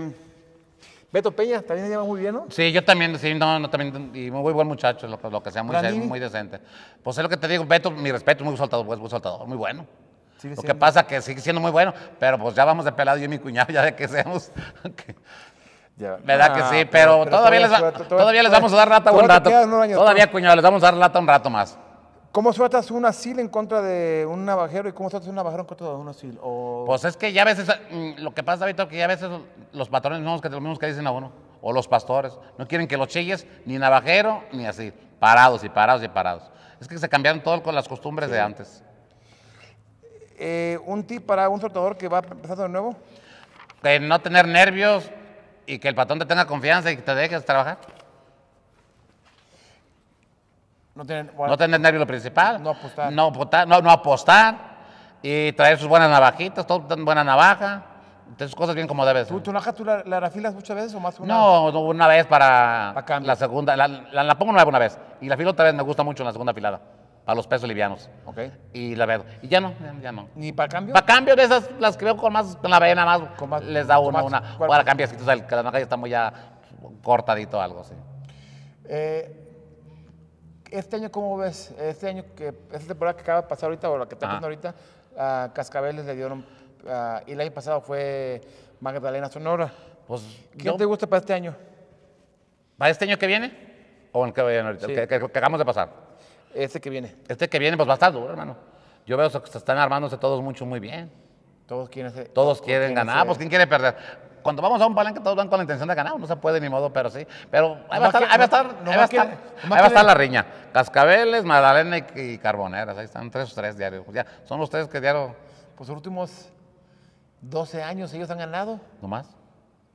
Beto Peña, también se llama muy bien, ¿no? Sí, yo también, sí, no, no también, y muy buen muchacho, lo, que sea, muy, muy decente. Pues es lo que te digo, Beto, mi respeto, muy buen muy soltador, bueno. lo que pasa que sigue siendo muy bueno, pero pues ya vamos de pelado yo y mi cuñado, ya de que seamos. ya. ¿Verdad que ah, sí? Pero, todavía, todavía, les todavía, les vamos a dar lata un rato. todavía, cuñado, les vamos a dar lata un rato más. ¿Cómo sueltas un asil en contra de un navajero y cómo sueltas un navajero en contra de un asil? Pues es que ya a veces, mm, lo que pasa, David, que ya a veces los patrones no que los mismos que dicen a uno, o los pastores, no quieren que los chilles ni navajero ni así, parados y parados y parados. Es que se cambiaron todo con las costumbres de antes. Eh, ¿Un tip para un soltador que va empezando de nuevo? Que no tener nervios y que el patrón te tenga confianza y que te dejes trabajar. No tener, nervio lo principal. No apostar. No, apostar, no, apostar. Y traer sus buenas navajitas, toda buena navaja. Entonces, cosas bien como debes. ¿Tu, navaja tú la, la, muchas veces o más una No, una vez para, la segunda. La, pongo nueva una vez. Y la filo otra vez me gusta mucho en la segunda filada. Para los pesos livianos. Ok. Y la veo Y ya no, ya, no. ¿Ni para cambio? Para cambio de esas las creo con más, con la vena más, les da una, una. para que la navaja está muy ya cortadito o algo así. Eh, este año, ¿cómo ves? Este año, que esta temporada que acaba de pasar ahorita, o la que está pasando ah. ahorita, a Cascabeles le dieron, y el año pasado fue Magdalena Sonora. Pues, ¿Qué te gusta para este año? ¿Para este año que viene? ¿O el que ahorita? acabamos de pasar. Este que viene. Este que viene, pues va a estar duro, hermano. Yo veo que se están armándose todos mucho muy bien. Todos quieren, todos quieren, ganar, pues ¿quién quiere perder? cuando vamos a un palenque, todos van con la intención de ganar. No se puede ni modo, pero sí. Pero ahí va a estar, la riña. Cascabeles, Madalena y, Carboneras. Ahí están tres, o tres diarios. Ya, son los tres que diario. Pues los últimos 12 años ellos han ganado. Nomás.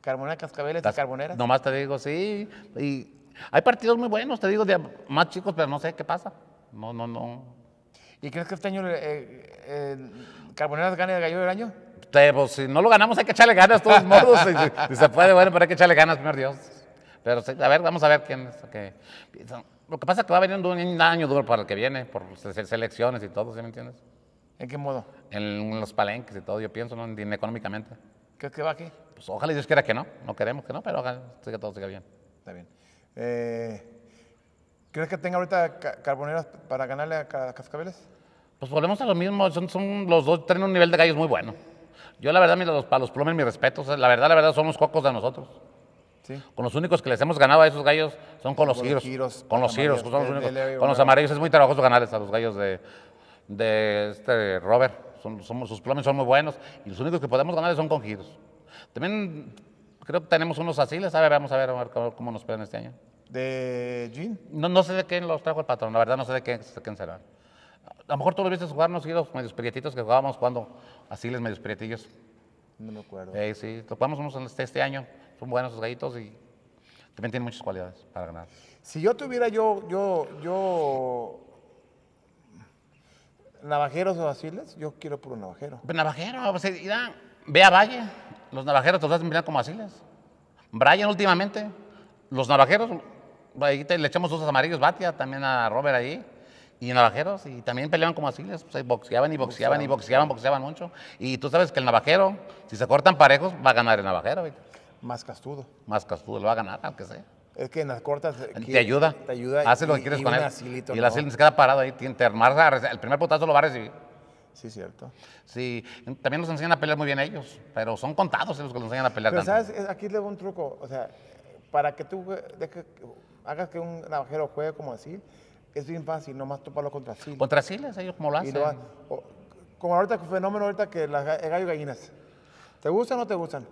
Carbonera, Cascabeles y Carboneras. Nomás te digo, sí. Y hay partidos muy buenos, te digo, de más chicos, pero no sé qué pasa. No, no, no. ¿Y crees que este año eh, eh, Carboneras gane el gallo del año? Este, pues, si no lo ganamos hay que echarle ganas de todos modos. si, se puede, bueno, pero hay que echarle ganas, primer Dios. Pero a ver, vamos a ver quién es. Lo que pasa es que va a venir un año duro para el que viene, por selecciones y todo, ¿sí me entiendes? ¿En qué modo? En los palenques y todo, yo pienso, ¿no? En económicamente. ¿Crees que va aquí? Pues ojalá Dios quiera que no, no queremos que no, pero ojalá que todo siga bien. Está bien. Eh, ¿Crees que tenga ahorita carboneras para ganarle a Cascabeles? Pues volvemos a lo mismo, son los dos, tienen un nivel de gallos muy bueno. Yo la verdad, los, para los plumes, mi respeto. la verdad, la verdad, son los cocos de nosotros. Con los únicos que les hemos ganado a esos gallos son con los giros. Con los giros, con los, amarillos, con los amarillos. Es muy trabajoso ganarles a los gallos de, de este Robert. Son, sus plumes son muy buenos y los únicos que podemos ganarles son con giros. También creo que tenemos unos asiles. A ver, vamos a ver, cómo, nos pegan este año. ¿De Jean? No, no sé de quién los trajo el patrón. La verdad, no sé de quién, de quién será a lo mejor tú lo veces jugarnos y los medios prietitos que jugábamos cuando así medios prietillos. No me acuerdo. Eh, sí, topamos unos este, este, año. Son buenos los gallitos y también tienen muchas cualidades para ganar. Si yo tuviera yo, yo, yo navajeros o asiles, yo quiero por un navajero. Pues navajero, pues, eh, ve a Valle. Los navajeros todos hacen mirar como asiles. Brian últimamente, los navajeros, le echamos dos amarillos, Batia, también a Robert ahí y navajeros, y también peleaban como asiles, pues, boxeaban y boxeaban, y boxeaban, boxeaban mucho. Y tú sabes que el navajero, si se cortan parejos, va a ganar el navajero. Más castudo. Más castudo, lo va a ganar, aunque sea. Es que en las cortas. Eh, te ayuda. Te ayuda. Hace lo que quieres con él. y el se queda parado ahí. Te armarse el primer potazo lo va a recibir. Sí, cierto. Sí, también nos enseñan a pelear muy bien ellos, pero son contados los que los enseñan a pelear. Pero sabes, aquí le doy un truco. O sea, para que tú hagas que un navajero juegue como así, es bien fácil, nomás toparlo contra trasiles. contrasiles. Contrasiles, ellos como lo hacen. como ahorita el fenómeno ahorita que las gallo gallinas. ¿Te gustan o no te gustan?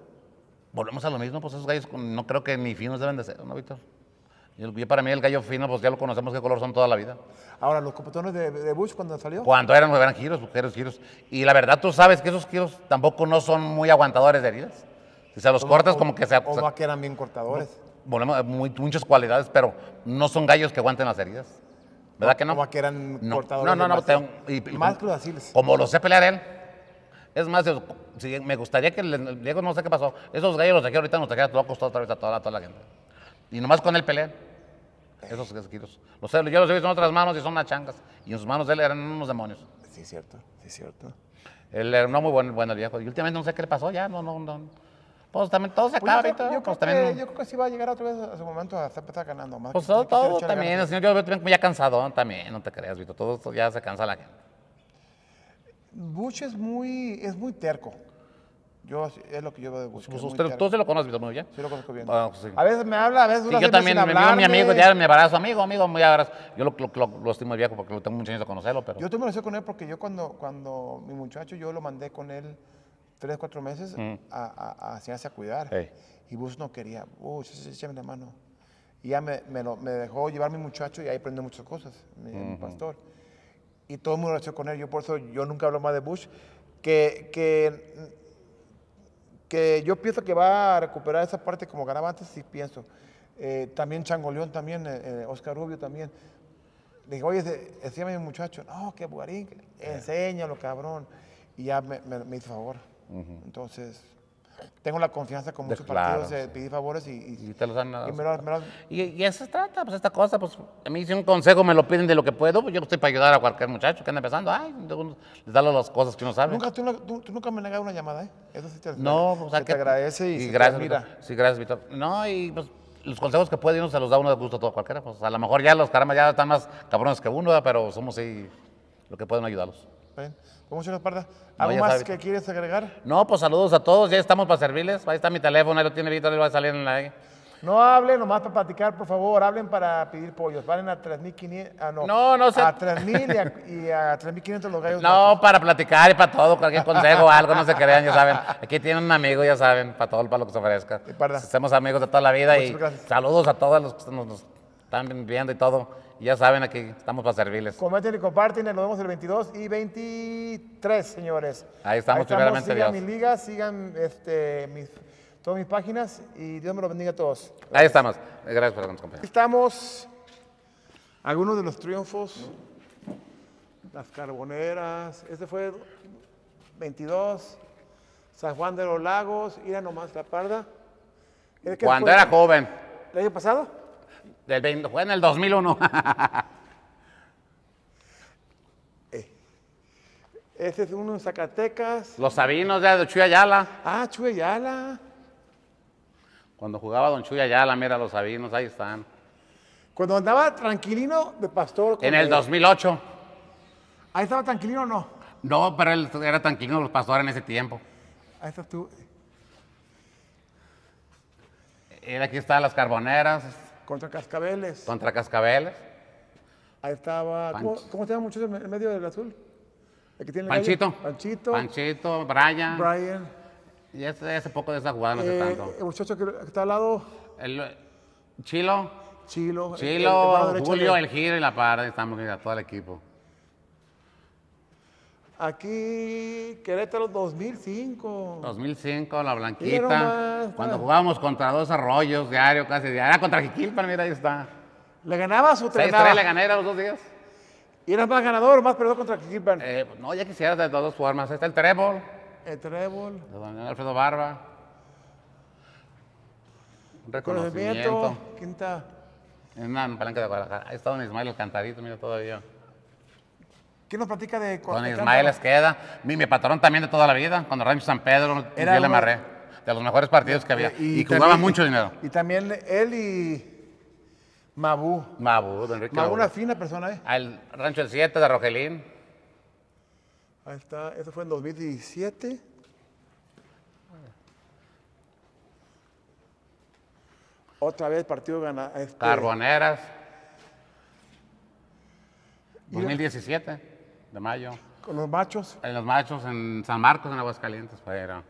Volvemos a lo mismo, pues esos gallos no creo que ni finos deben de ser, ¿no, Víctor? Yo, para mí el gallo fino, pues ya lo conocemos qué color son toda la vida. Ahora, los copetones de, Bush cuando salió. Cuando eran, pues, eran giros, giros, pues, giros. Y la verdad, tú sabes que esos giros tampoco no son muy aguantadores de heridas. Si se los cortas, como que se... O, que eran bien cortadores. Volvemos, muy, muchas cualidades, pero no son gallos que aguanten las heridas. ¿Verdad que no? Como que eran no. No, no, no. y, y, más crudaciles. Como lo sé pelear él. Es más, me gustaría que Diego, no sé qué pasó. Esos gallos los saqué ahorita, nos saqué a toda, costado otra a toda, la gente. Y nomás con él pelean. Esos gasquitos Los, yo los he visto en otras manos y son unas changas. Y en sus manos él eran unos demonios. Sí, es cierto, sí, es cierto. Él era no, muy bueno, bueno el viejo. Y últimamente no sé qué le pasó, ya, no, no, no. Pues también todo se pues acaba pues, Yo, creo que, yo sí va a llegar otra vez a su momento a estar ganando más. Pues todo, todo también. El señor también ya cansado también, no te creas, Vito. Todo ya se cansa la gente. Bush es muy, es muy terco. Yo, es lo que yo veo de Bush. Pues usted, se lo conoces, Vito, muy bien. Sí, lo conozco bien. A veces me habla, a veces sí, Yo también, me mi amigo, ya me abrazo, amigo, amigo, muy abrazo. Yo lo, lo, lo, estimo viejo porque lo tengo muchos años de conocerlo. Pero... Yo tengo relación con él porque yo cuando, cuando mi muchacho, yo lo mandé con él tres, cuatro meses mm. a, a cuidar. Y Bush no quería, oh, échame la mano. Y ya me, dejó llevar mi muchacho y ahí aprendí muchas cosas, mi, pastor. Y todo el mundo lo con él. Yo por eso yo nunca hablo más de Bush. Que, que, yo pienso que va a recuperar esa parte como ganaba antes, sí pienso. Eh, también también Changoleón, eh, eh, también Oscar Rubio, también. Le dije, oye, a mi muchacho, no, qué bugarín, enséñalo, cabrón. Y ya me hizo favor. Entonces, tengo la confianza con muchos partidos de pedir favores y, te los dan. Y, y, eso se trata, pues esta cosa, pues a mí si un consejo me lo piden de lo que puedo, pues yo estoy para ayudar a cualquier muchacho que anda empezando, ay, les da las cosas que uno sabe. Nunca, tú, nunca me negas una llamada, ¿eh? Eso sí te, no, pues, que, te agradece y, gracias, mira. Sí, gracias, Víctor. No, y pues los consejos que puede uno se los da uno de gusto a todo cualquiera, pues a lo mejor ya los caramba ya están más cabrones que uno, pero somos ahí lo que pueden ayudarlos bien. ¿Algo más que quieres agregar? No, pues saludos a todos. Ya estamos para servirles. Ahí está mi teléfono, ahí lo tiene Víctor, Le va a salir en la... No hablen nomás para platicar, por favor. Hablen para pedir pollos. Valen a 3.500. Ah, no. No, sé. A 3.000 y a, 3.500 los gallos. No, para platicar y para todo. Cualquier consejo o algo, no se crean, ya saben. Aquí tienen un amigo, ya saben, para todo, para lo que se ofrezca. Somos amigos de toda la vida y saludos a todos los que nos, nos están viendo y todo ya saben, aquí estamos para servirles. Comenten y comparten, nos vemos el 22 y 23, señores. Ahí estamos, Ahí sigan Dios. liga sigan este, todas mis páginas y Dios me los bendiga a todos. Ahí estamos. Gracias por acompañarnos. Estamos algunos de los triunfos, las carboneras, este fue 22, San Juan de los Lagos, Ira nomás la parda. Cuando era joven. ¿El año pasado? fue en el 2001. Eh, ese es uno en Zacatecas. Los Sabinos de Chuy Ayala. Ah, Chuy Cuando jugaba Don Chuy Ayala, mira, los Sabinos, ahí están. Cuando andaba tranquilino de pastor. En el, 2008. ¿Ahí estaba tranquilino o no? No, pero él era tranquilino los pastores en ese tiempo. Ahí estás tú. aquí están las carboneras. Contra Cascabeles. Contra Cascabeles. Ahí estaba. ¿Cómo, se llama en medio del azul? Panchito. Panchito. Panchito, Brian. Brian. Y hace, hace poco de esa jugada no sé eh, tanto. El muchacho que, está al lado. El, eh, Chilo. Chilo. Chilo, Julio, el Giro y la par, estamos con todo el equipo. Aquí, Querétaro 2005. 2005, la Blanquita. cuando pues. jugábamos contra dos arroyos diario, casi diario. Era ah, contra Jiquilpan, mira, ahí está. ¿Le ganabas o te ganabas? le gané los dos días. ¿Y eras más ganador o más perdedor contra Jiquilpan? Eh, pues, no, ya quisiera de todas formas. Ahí está el trébol. El trébol. De don Alfredo Barba. reconocimiento. Quinta. En una palanca de Guadalajara. Ahí está don Ismael cantadito, mira, todavía. ¿Quién nos platica de Don Ismael Ismael Esqueda, mi, patrón también de toda la vida, cuando Rancho San Pedro, Era yo le amarré. De los mejores partidos que había. Y, jugaba mucho dinero. Y también él y. Mabú. Mabú, don Enrique. Mabú, una fina persona, ¿eh? Al Rancho el 7 de Rogelín. Ahí está, eso fue en 2017. Otra vez partido ganado. Este, Carboneras. 2017 mayo. ¿Con los machos? En eh, los machos, en San Marcos, en Aguascalientes, para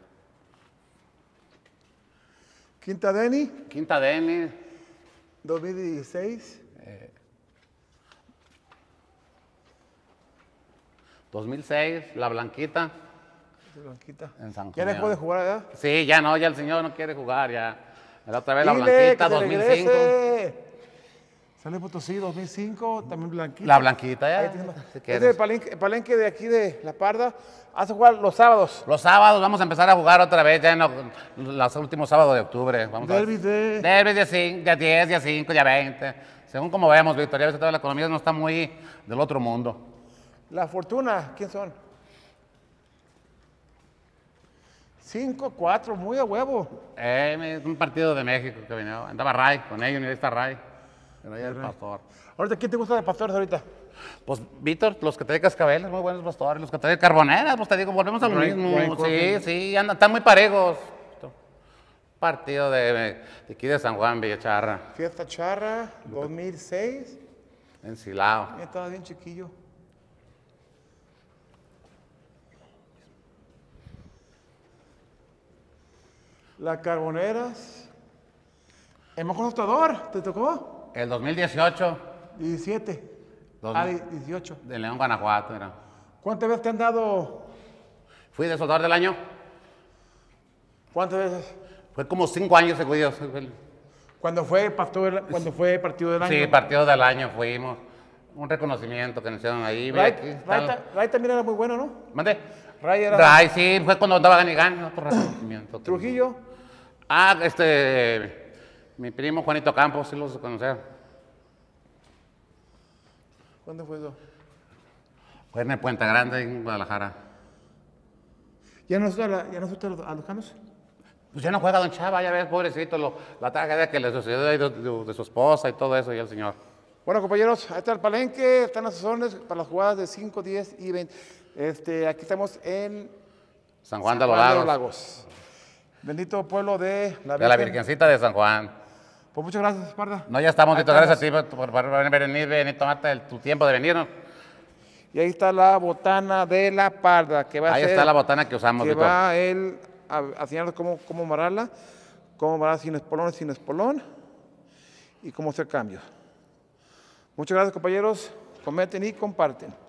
Quinta Denny. Quinta Denny. 2016. 2006, eh, La Blanquita. La Blanquita. En ¿Ya jugar ya Sí, ya no, ya el señor no quiere jugar, ya. La otra vez La Blanquita, 2005. Sale Potosí, 2005, también Blanquita. La Blanquita, ya. Este palenque, de aquí de La Parda hace jugar los sábados. Los sábados vamos a empezar a jugar otra vez, ya en los, últimos sábados de octubre. Vamos de... Derby de, 5, ya 10, de 5, ya 20. Según como vemos, Victoria, toda la economía no está muy del otro mundo. La fortuna, ¿quién son? 5-4, muy a huevo. Eh, un partido de México que vino. Andaba Ray, con ellos, y ahí está Ray pastor. Ahorita, ¿quién te gusta de pastores ahorita? Pues, Víctor, los que traen cascabeles, muy buenos pastores. Los que traen carboneras, pues te digo, volvemos a lo mismo. sí, sí, anda, están muy parejos. Partido de, aquí de San Juan, Villa Charra. Fiesta Charra, 2006. En Silao. Estaba bien chiquillo. Las Carboneras. El mejor actuador. ¿te tocó? El 2018. 17. ah, 18. De León, Guanajuato, era. ¿Cuántas veces te han dado? Fui de Soldar del año. ¿Cuántas veces? Fue como cinco años seguidos. Cuando fue, pastor, cuando fue partido del año. Sí, partido del año fuimos. Un reconocimiento que nos hicieron ahí. Ray, también era muy bueno, ¿no? ¿Mande? Ray era. Ray, sí, fue cuando andaba Ganigan, otro reconocimiento. ¿Trujillo? Ah, este. Mi primo Juanito Campos, sí los conocer. ¿Cuándo fue eso? Fue en el Puente Grande, en Guadalajara. ¿Ya no asusta, ya a los canos? Pues ya no juega Don Chava, ya ves, pobrecito, la tragedia que le sucedió de, su esposa y todo eso, y el señor. Bueno, compañeros, ahí está el palenque, están las zonas para las jugadas de 5, 10 y 20. Este, aquí estamos en San Juan, de, los Lagos. Bendito pueblo de la Virgencita de San Juan. Pues muchas gracias, Parda. No, ya estamos, Gracias a ti por, venir, venir, tomarte el, tu tiempo de venirnos. Y ahí está la botana de la Parda, que va ahí a Ahí está la botana que usamos, Que va él a, cómo, cómo amarrarla, cómo amarrar sin espolón, sin espolón, y cómo hacer cambios. Muchas gracias, compañeros. Comenten y comparten.